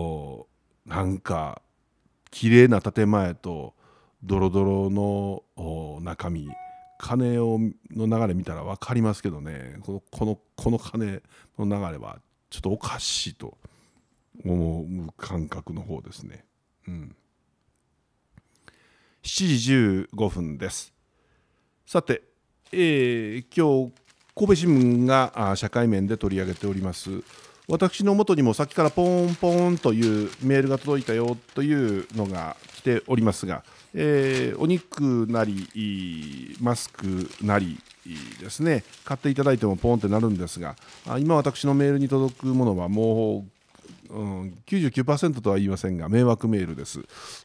ロなんか綺麗な建前とドロドロの中身金をの流れ見たら分かりますけどねこのこのこの金の流れはちょっとおかしいと思う感覚の方ですね。うん、7時15分です。さて、えー、今日神戸新聞が社会面で取り上げております私のもとにもさっきからポンポンというメールが届いたよというのが来ておりますが、えー、お肉なりマスクなりですね買っていただいてもポンってなるんですが今私のメールに届くものはもう、うん、99%とは言いませんが迷惑メールです。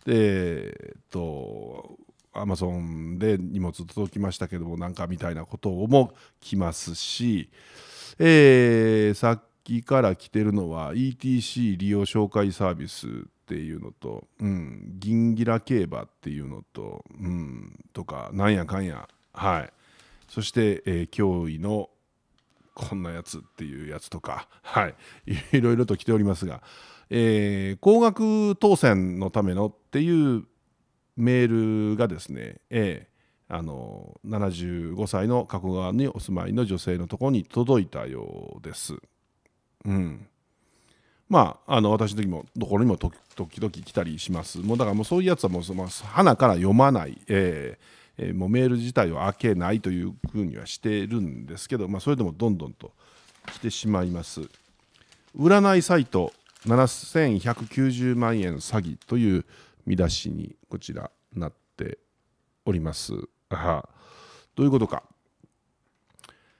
えー、っとアマゾンで荷物届きましたけどもなんかみたいなことも来ますし、えー、さっきから来てるのは ETC 利用紹介サービスっていうのと、うん、銀ギラ競馬っていうのと、うん、とかなんやかんやはいそして、えー、脅威のこんなやつっていうやつとか、はい、いろいろと来ておりますが、えー、高額当選のためのっていうメールがですね、えー、あの75歳の加古川にお住まいの女性のところに届いたようです。うん、まああの私の時もどころにも時々来たりしますもうだからもうそういうやつはもうその花から読まない、えーえー、もうメール自体を開けないというふうにはしてるんですけど、まあ、それでもどんどんと来てしまいます占いサイト7190万円詐欺という見出しにこちらなっております。はあ、どういうことか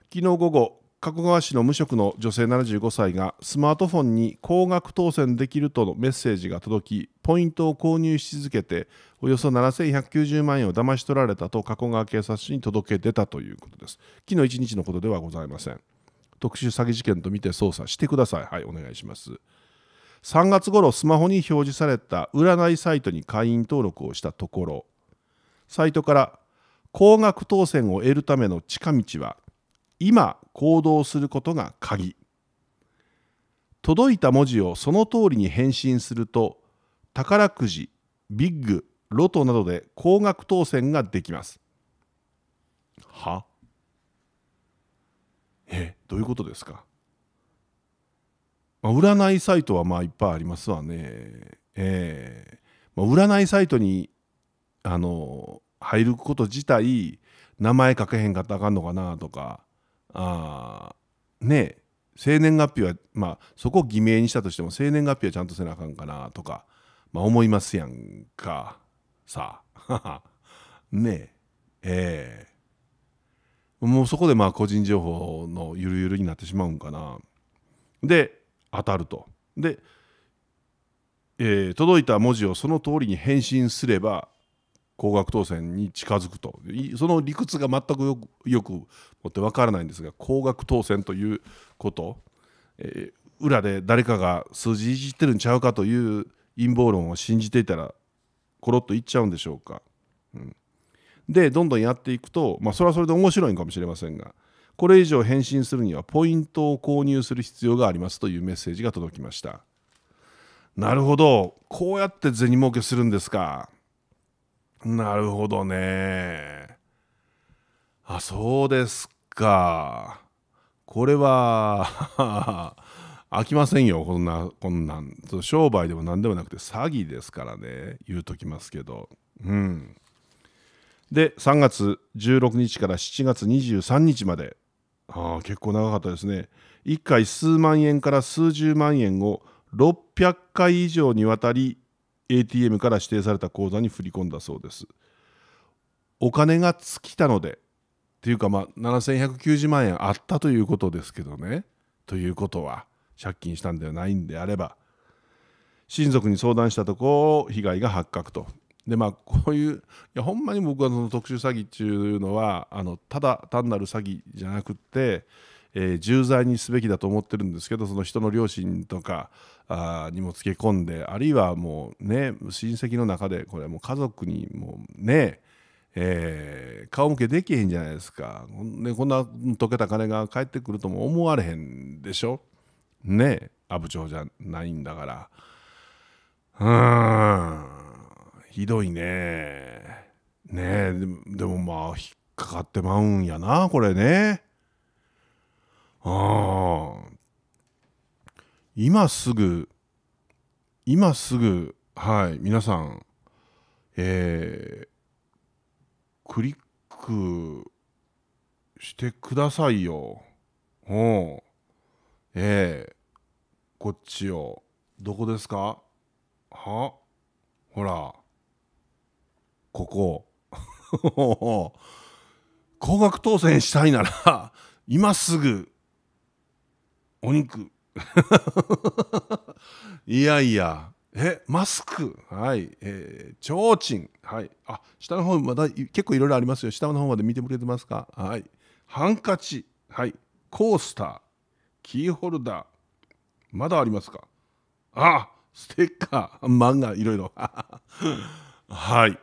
昨日午後加古川市の無職の女性75歳がスマートフォンに高額当選できるとのメッセージが届きポイントを購入し続けておよそ7190万円を騙し取られたと加古川警察署に届け出たということです昨日1日のことではございません特殊詐欺事件と見て捜査してくださいはいお願いします3月頃スマホに表示された占いサイトに会員登録をしたところサイトから高額当選を得るための近道は今行動することが鍵届いた文字をその通りに返信すると宝くじビッグロトなどで高額当選ができますはえどういうことですか、まあ、占いサイトはまあいっぱいありますわねえー、まあ、占いサイトにあの入ること自体名前書けへんかったらあかんのかなとかあね生年月日は、まあ、そこを偽名にしたとしても生年月日はちゃんとせなあかんかなとか、まあ、思いますやんかさあ ねええー、もうそこでまあ個人情報のゆるゆるになってしまうんかなで当たるとで、えー、届いた文字をその通りに返信すれば高額当選に近づくとその理屈が全くよく持って分からないんですが高額当選ということ、えー、裏で誰かが数字いじってるんちゃうかという陰謀論を信じていたらコロッといっちゃうんでしょうか。うん、でどんどんやっていくと、まあ、それはそれで面白いかもしれませんがこれ以上返信するにはポイントを購入する必要がありますというメッセージが届きました。なるほどこうやって銭儲けするんですか。なるほどねあそうですかこれは 飽きませんよこんなこんなん商売でも何でもなくて詐欺ですからね言うときますけどうんで3月16日から7月23日まであ結構長かったですね1回数万円から数十万円を600回以上にわたり ATM から指定された口座に振り込んだそうですお金が尽きたのでっていうかまあ7190万円あったということですけどねということは借金したんではないんであれば親族に相談したとこ被害が発覚とでまあこういういやほんまに僕はその特殊詐欺っていうのはあのただ単なる詐欺じゃなくってえー、重罪にすべきだと思ってるんですけどその人の両親とかあにもつけ込んであるいはもうね親戚の中でこれもう家族にもうねえー、顔向けできへんじゃないですか、でこんな溶けた金が返ってくるとも思われへんでしょね阿武町じゃないんだからうんひどいねねでもまあ引っかかってまうんやなこれねあ今すぐ今すぐはい皆さんえー、クリックしてくださいよおええー、こっちをどこですかはほらここ 高額当選したいなら今すぐお肉 いやいやえマスクはいえちょうちんはいあ下の方まだ結構いろいろありますよ下の方まで見てくれてますかはいハンカチはいコースターキーホルダーまだありますかあステッカー 漫画いろいろ はい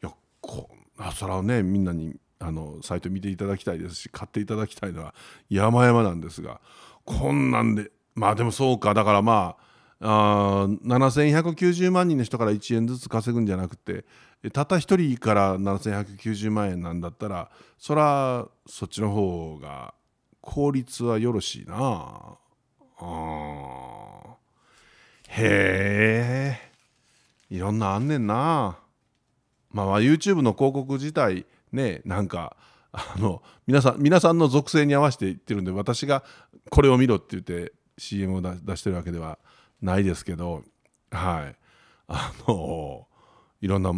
よやこあそれをねみんなにあのサイト見ていただきたいですし買っていただきたいのは山々なんですがこんなんでまあでもそうかだからまああ7190万人の人から1円ずつ稼ぐんじゃなくてたった1人から7190万円なんだったらそらそっちの方が効率はよろしいなあへえいろんなあんねんなまあ YouTube の広告自体ねなんかあの皆さん皆さんの属性に合わせて言ってるんで私がこれを見ろって言って CM を出してるわけではないですけどはいあのいろんな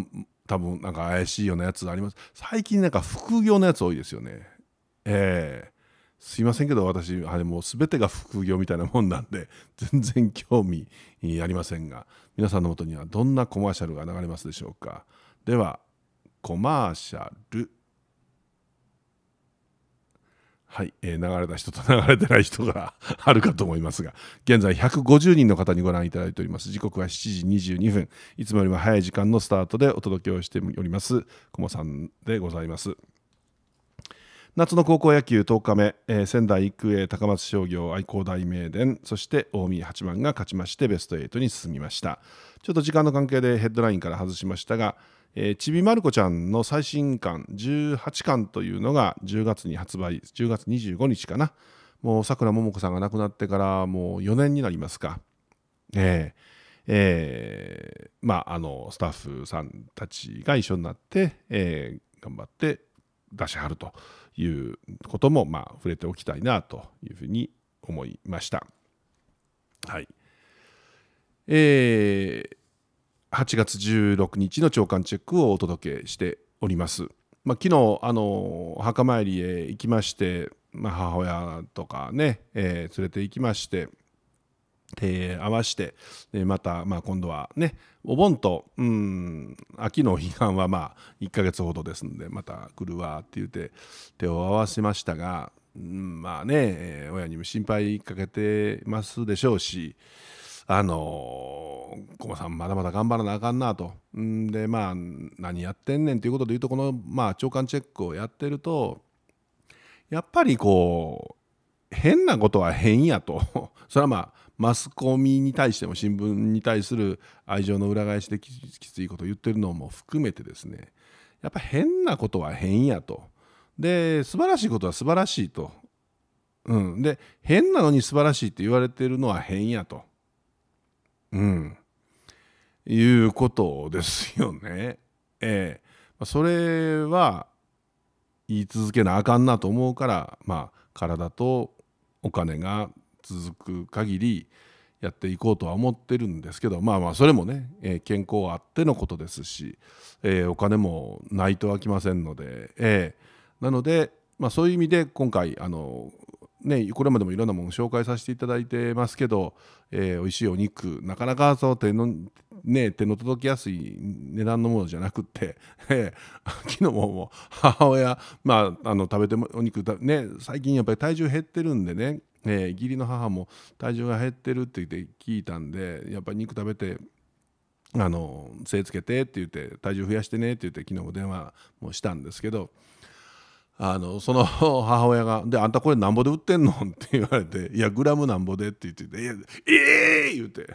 多分なんか怪しいようなやつあります最近なんか副業のやつ多いですよねええー、すいませんけど私あれもう全てが副業みたいなもんなんで全然興味ありませんが皆さんのもとにはどんなコマーシャルが流れますでしょうかではコマーシャルはい、えー、流れた人と流れてない人が あるかと思いますが、現在150人の方にご覧いただいております。時刻は7時22分、いつもよりも早い時間のスタートでお届けをしております、こもさんでございます。夏の高校野球10日目、えー、仙台育英、高松商業、愛工大名電、そして近江八幡が勝ちましてベスト8に進みました。ちょっと時間の関係でヘッドラインから外しましたが、えー、ちびまる子ちゃんの最新刊18巻というのが10月に発売10月25日かなもうさくらももこさんが亡くなってからもう4年になりますかえー、えー、まああのスタッフさんたちが一緒になって、えー、頑張って出しはるということもまあ触れておきたいなというふうに思いました。はいえー、8月16日の朝刊チェックをお届けしております。まあ、昨日あの墓参りへ行きまして、まあ、母親とかね、えー、連れて行きまして手合わして、また、まあ、今度はねお盆とうん秋の批判はまあ1ヶ月ほどですんでまた来るわって言って手を合わせましたが、うん、まあね、親にも心配かけてますでしょうし。あの駒さんまだまだ頑張らなあかんなとんでまあ何やってんねんということでいうとこの、まあ、長官チェックをやってるとやっぱりこう変なことは変やと それはまあマスコミに対しても新聞に対する愛情の裏返しできついことを言ってるのも含めてですねやっぱ変なことは変やとで素晴らしいことは素晴らしいと、うん、で変なのに素晴らしいって言われてるのは変やとうん、いうことですよね。えー、それは言い続けなあかんなと思うから、まあ、体とお金が続く限りやっていこうとは思ってるんですけどまあまあそれもね、えー、健康あってのことですし、えー、お金もないとはきませんので、えー、なので、まあ、そういう意味で今回あのね、これまでもいろんなもの紹介させていただいてますけど、えー、美味しいお肉なかなかそう手の,、ね、手の届きやすい値段のものじゃなくて、え昨日も母親、まあ、あの食べてもお肉ね、最近やっぱり体重減ってるんでね、えー、義理の母も体重が減ってるって言って聞いたんでやっぱり肉食べて。あの背つけてって言って体重増やしてねって言って昨日も電話もしたんですけどあのその 母親が「であんたこれなんぼで売ってんの?」って言われて「いやグラムなんぼで」って言っていやええー!」言うて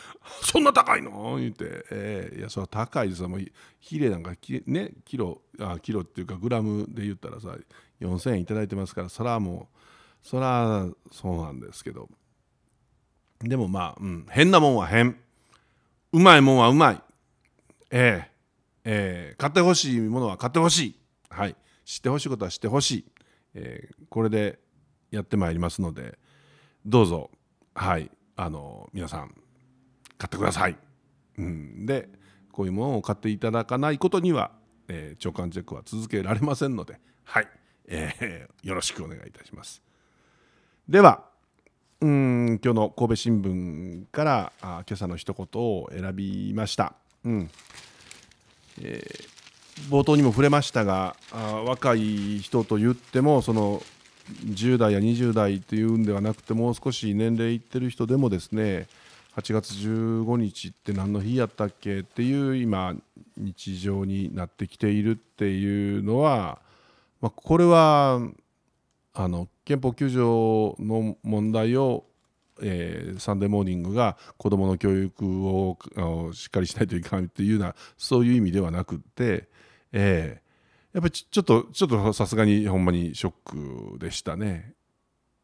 「そんな高いの?」言うて「ええー、いやそれは高いですもうヒレなんかきねキロあキロっていうかグラムで言ったらさ4,000円頂いてますからそらもうそらそうなんですけどでもまあ、うん、変なもんは変うまいもんはうまいえー、ええー、買ってほしいものは買ってほしいはい。知ってほしいことは知ってほしい、えー、これでやってまいりますのでどうぞはいあの皆さん買ってください、うん、でこういうものを買っていただかないことには、えー、長官チェックは続けられませんのではい、えー、よろしくお願いいたしますではうん今日の神戸新聞からあ今朝の一言を選びました、うんえー冒頭にも触れましたがあ若い人と言ってもその10代や20代というんではなくてもう少し年齢いってる人でもですね8月15日って何の日やったっけっていう今日常になってきているっていうのは、まあ、これはあの憲法9条の問題を、えー、サンデーモーニングが子どもの教育をしっかりしないといかんっていうようなそういう意味ではなくって。えー、やっぱりちょっとちょっとさすがにほんまにショックでしたね。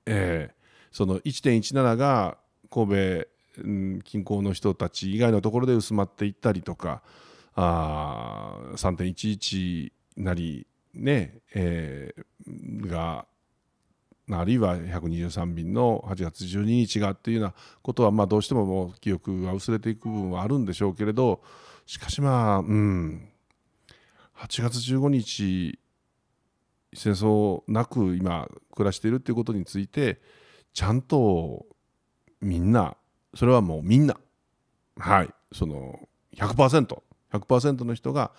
えー、その1.17が神戸近郊の人たち以外のところで薄まっていったりとか3.11なりね、えー、があるいは123便の8月12日がっていうようなことは、まあ、どうしてももう記憶が薄れていく部分はあるんでしょうけれどしかしまあうん8月15日戦争なく今暮らしているっていうことについてちゃんとみんなそれはもうみんなはいその 100%100% 100%の人が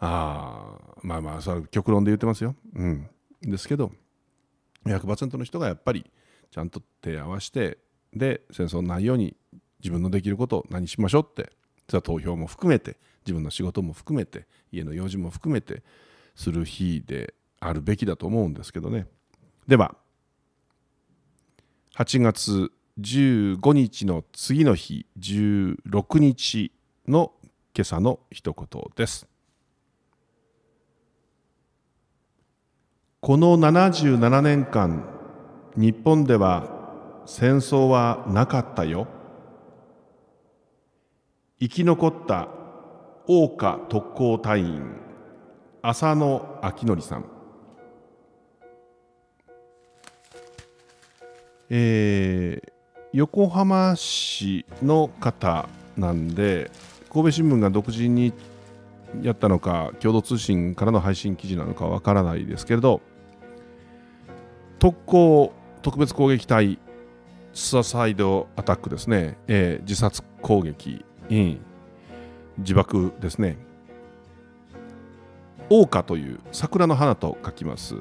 あまあまあそれ極論で言ってますよ、うん、ですけど100%の人がやっぱりちゃんと手合わせてで戦争ないように自分のできることを何しましょうって実は投票も含めて自分の仕事も含めて家の用事も含めてする日であるべきだと思うんですけどねでは8月15日の次の日16日の今朝の一言ですこの77年間日本では戦争はなかったよ生き残った大岡特攻隊員浅野明則さん、えー、横浜市の方なんで神戸新聞が独自にやったのか共同通信からの配信記事なのかわからないですけれど特攻特別攻撃隊スササイドアタックですね、えー、自殺攻撃、うん、自爆ですね桜花という桜の花と書きます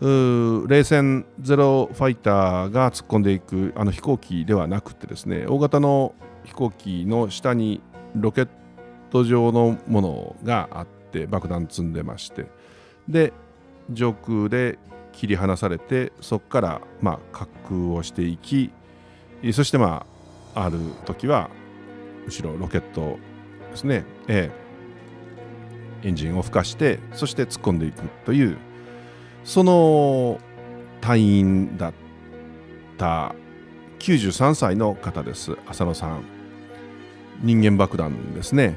冷戦ゼロファイターが突っ込んでいくあの飛行機ではなくてですね大型の飛行機の下にロケット状のものがあって爆弾積んでましてで上空で切り離されてそこからまあ滑空をしていきそしてまあある時は後ろロケットですね、えー、エンジンを吹かしてそして突っ込んでいくというその隊員だった93歳の方です浅野さん人間爆弾ですね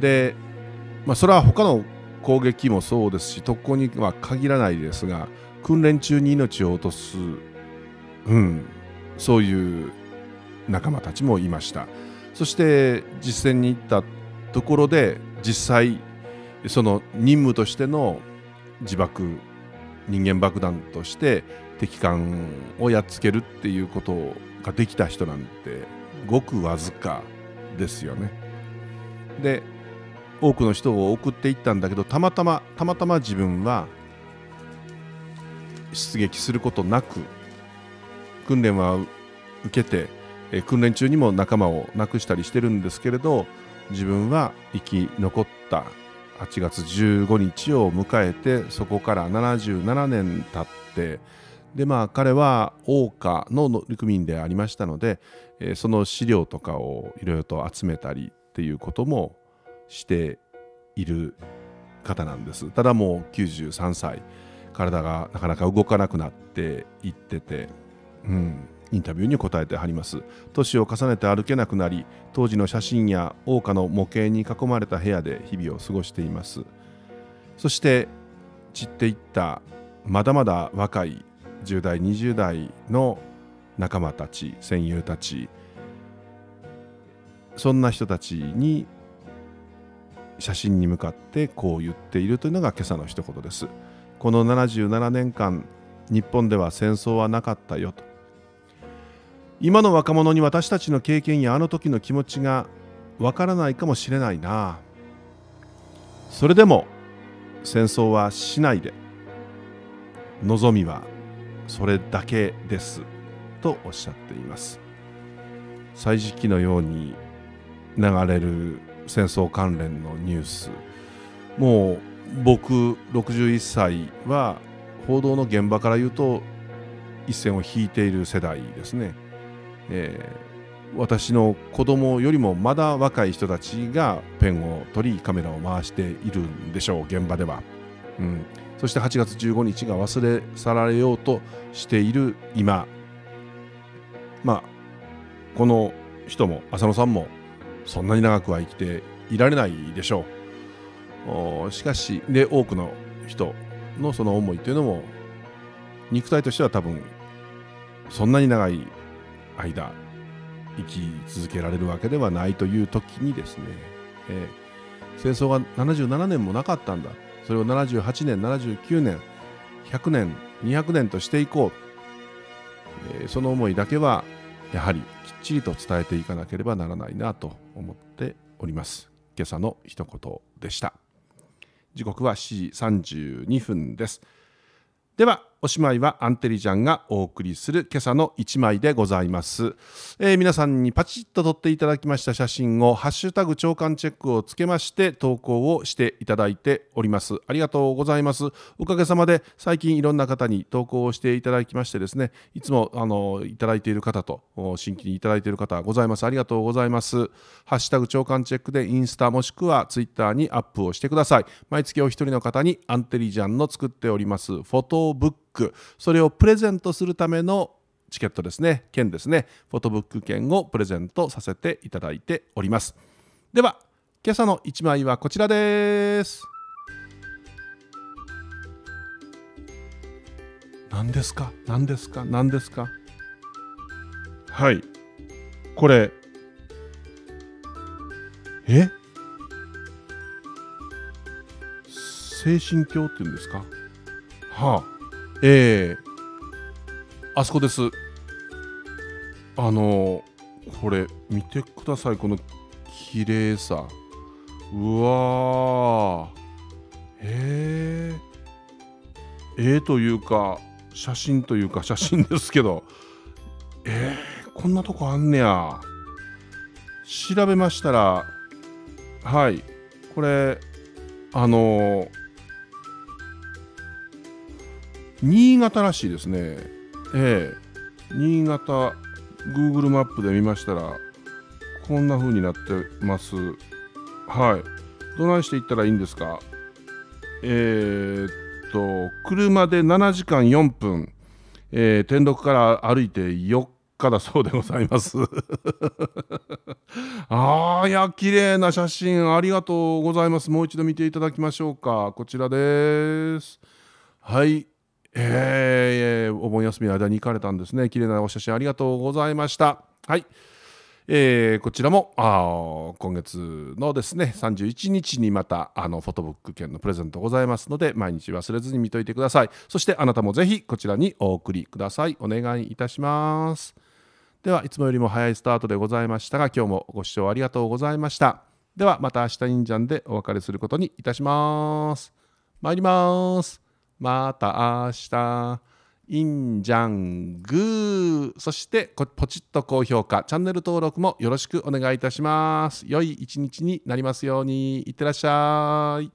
で、まあ、それは他の攻撃もそうですし特攻には限らないですが訓練中に命を落とす、うん、そういう仲間たちもいました。そして実践に行ったところで実際その任務としての自爆人間爆弾として敵艦をやっつけるっていうことができた人なんてごくわずかですよね。で多くの人を送っていったんだけどたまたまたまたま自分は出撃することなく訓練は受けてえ訓練中にも仲間を亡くしたりしてるんですけれど自分は生き残った8月15日を迎えてそこから77年経ってでまあ彼は桜花の乗組員でありましたので、えその資料とかをいろいろと集めたりっていうこともしている方なんですただもう93歳体がなかなか動かなくなっていってて、うん、インタビューに答えてはります年を重ねて歩けなくなり当時の写真や桜花の模型に囲まれた部屋で日々を過ごしていますそして散っていったまだまだ若い10代20代の仲間たち戦友たちそんな人たちに写真に向かってこう言っているというのが今朝の一言です。この77年間日本では戦争はなかったよと今の若者に私たちの経験やあの時の気持ちがわからないかもしれないなそれでも戦争はしないで望みはそれだけですとおっしゃっています歳時記のように流れる戦争関連のニュースもう僕61歳は報道の現場から言うと一線を引いている世代ですね。えー、私の子供よりもまだ若い人たちがペンを取りカメラを回しているんでしょう現場では、うん、そして8月15日が忘れ去られようとしている今まあこの人も浅野さんもそんなに長くは生きていられないでしょうしかしで多くの人のその思いというのも肉体としては多分そんなに長い間生き続けられるわけではないという時にですね、えー、戦争が77年もなかったんだそれを78年79年100年200年としていこう、えー、その思いだけはやはりきっちりと伝えていかなければならないなと思っております今朝の一言でした時刻は7時32分ですではおしまいはアンテリジャンがお送りする今朝の一枚でございます、えー、皆さんにパチッと撮っていただきました写真をハッシュタグ長官チェックをつけまして投稿をしていただいておりますありがとうございますおかげさまで最近いろんな方に投稿をしていただきましてですねいつもあのいただいている方と新規にいただいている方ございますありがとうございますハッシュタグ長官チェックでインスタもしくはツイッターにアップをしてください毎月お一人の方にアンテリジャンの作っておりますフォトブッククそれをプレゼントするためのチケットですね券ですねフォトブック券をプレゼントさせていただいておりますでは今朝の1枚はこちらです何ですか何ですか何ですかはいこれえ精神鏡っていうんですかはあえー、あそこですあのー、これ見てくださいこの綺麗さうわへええー、というか写真というか写真ですけどえー、こんなとこあんねや調べましたらはいこれあのー、新潟らしいですね。ええー、新潟、Google マップで見ましたら、こんな風になってます。はい。どないしていったらいいんですかえー、っと、車で7時間4分、えー、天禄から歩いて4日だそうでございます。ああ、いや、綺麗な写真、ありがとうございます。もう一度見ていただきましょうか。こちらです。はい。えー、お盆休みの間に行かれたんですね綺麗なお写真ありがとうございましたはい、えー、こちらもあ今月のですね31日にまたあのフォトブック券のプレゼントございますので毎日忘れずに見といてくださいそしてあなたもぜひこちらにお送りくださいお願いいたしますではいつもよりも早いスタートでございましたが今日もご視聴ありがとうございましたではまた明日インジャンでお別れすることにいたします参りますまた明日。インジャングー。そしてポチッと高評価、チャンネル登録もよろしくお願いいたします。良い一日になりますように。いってらっしゃい。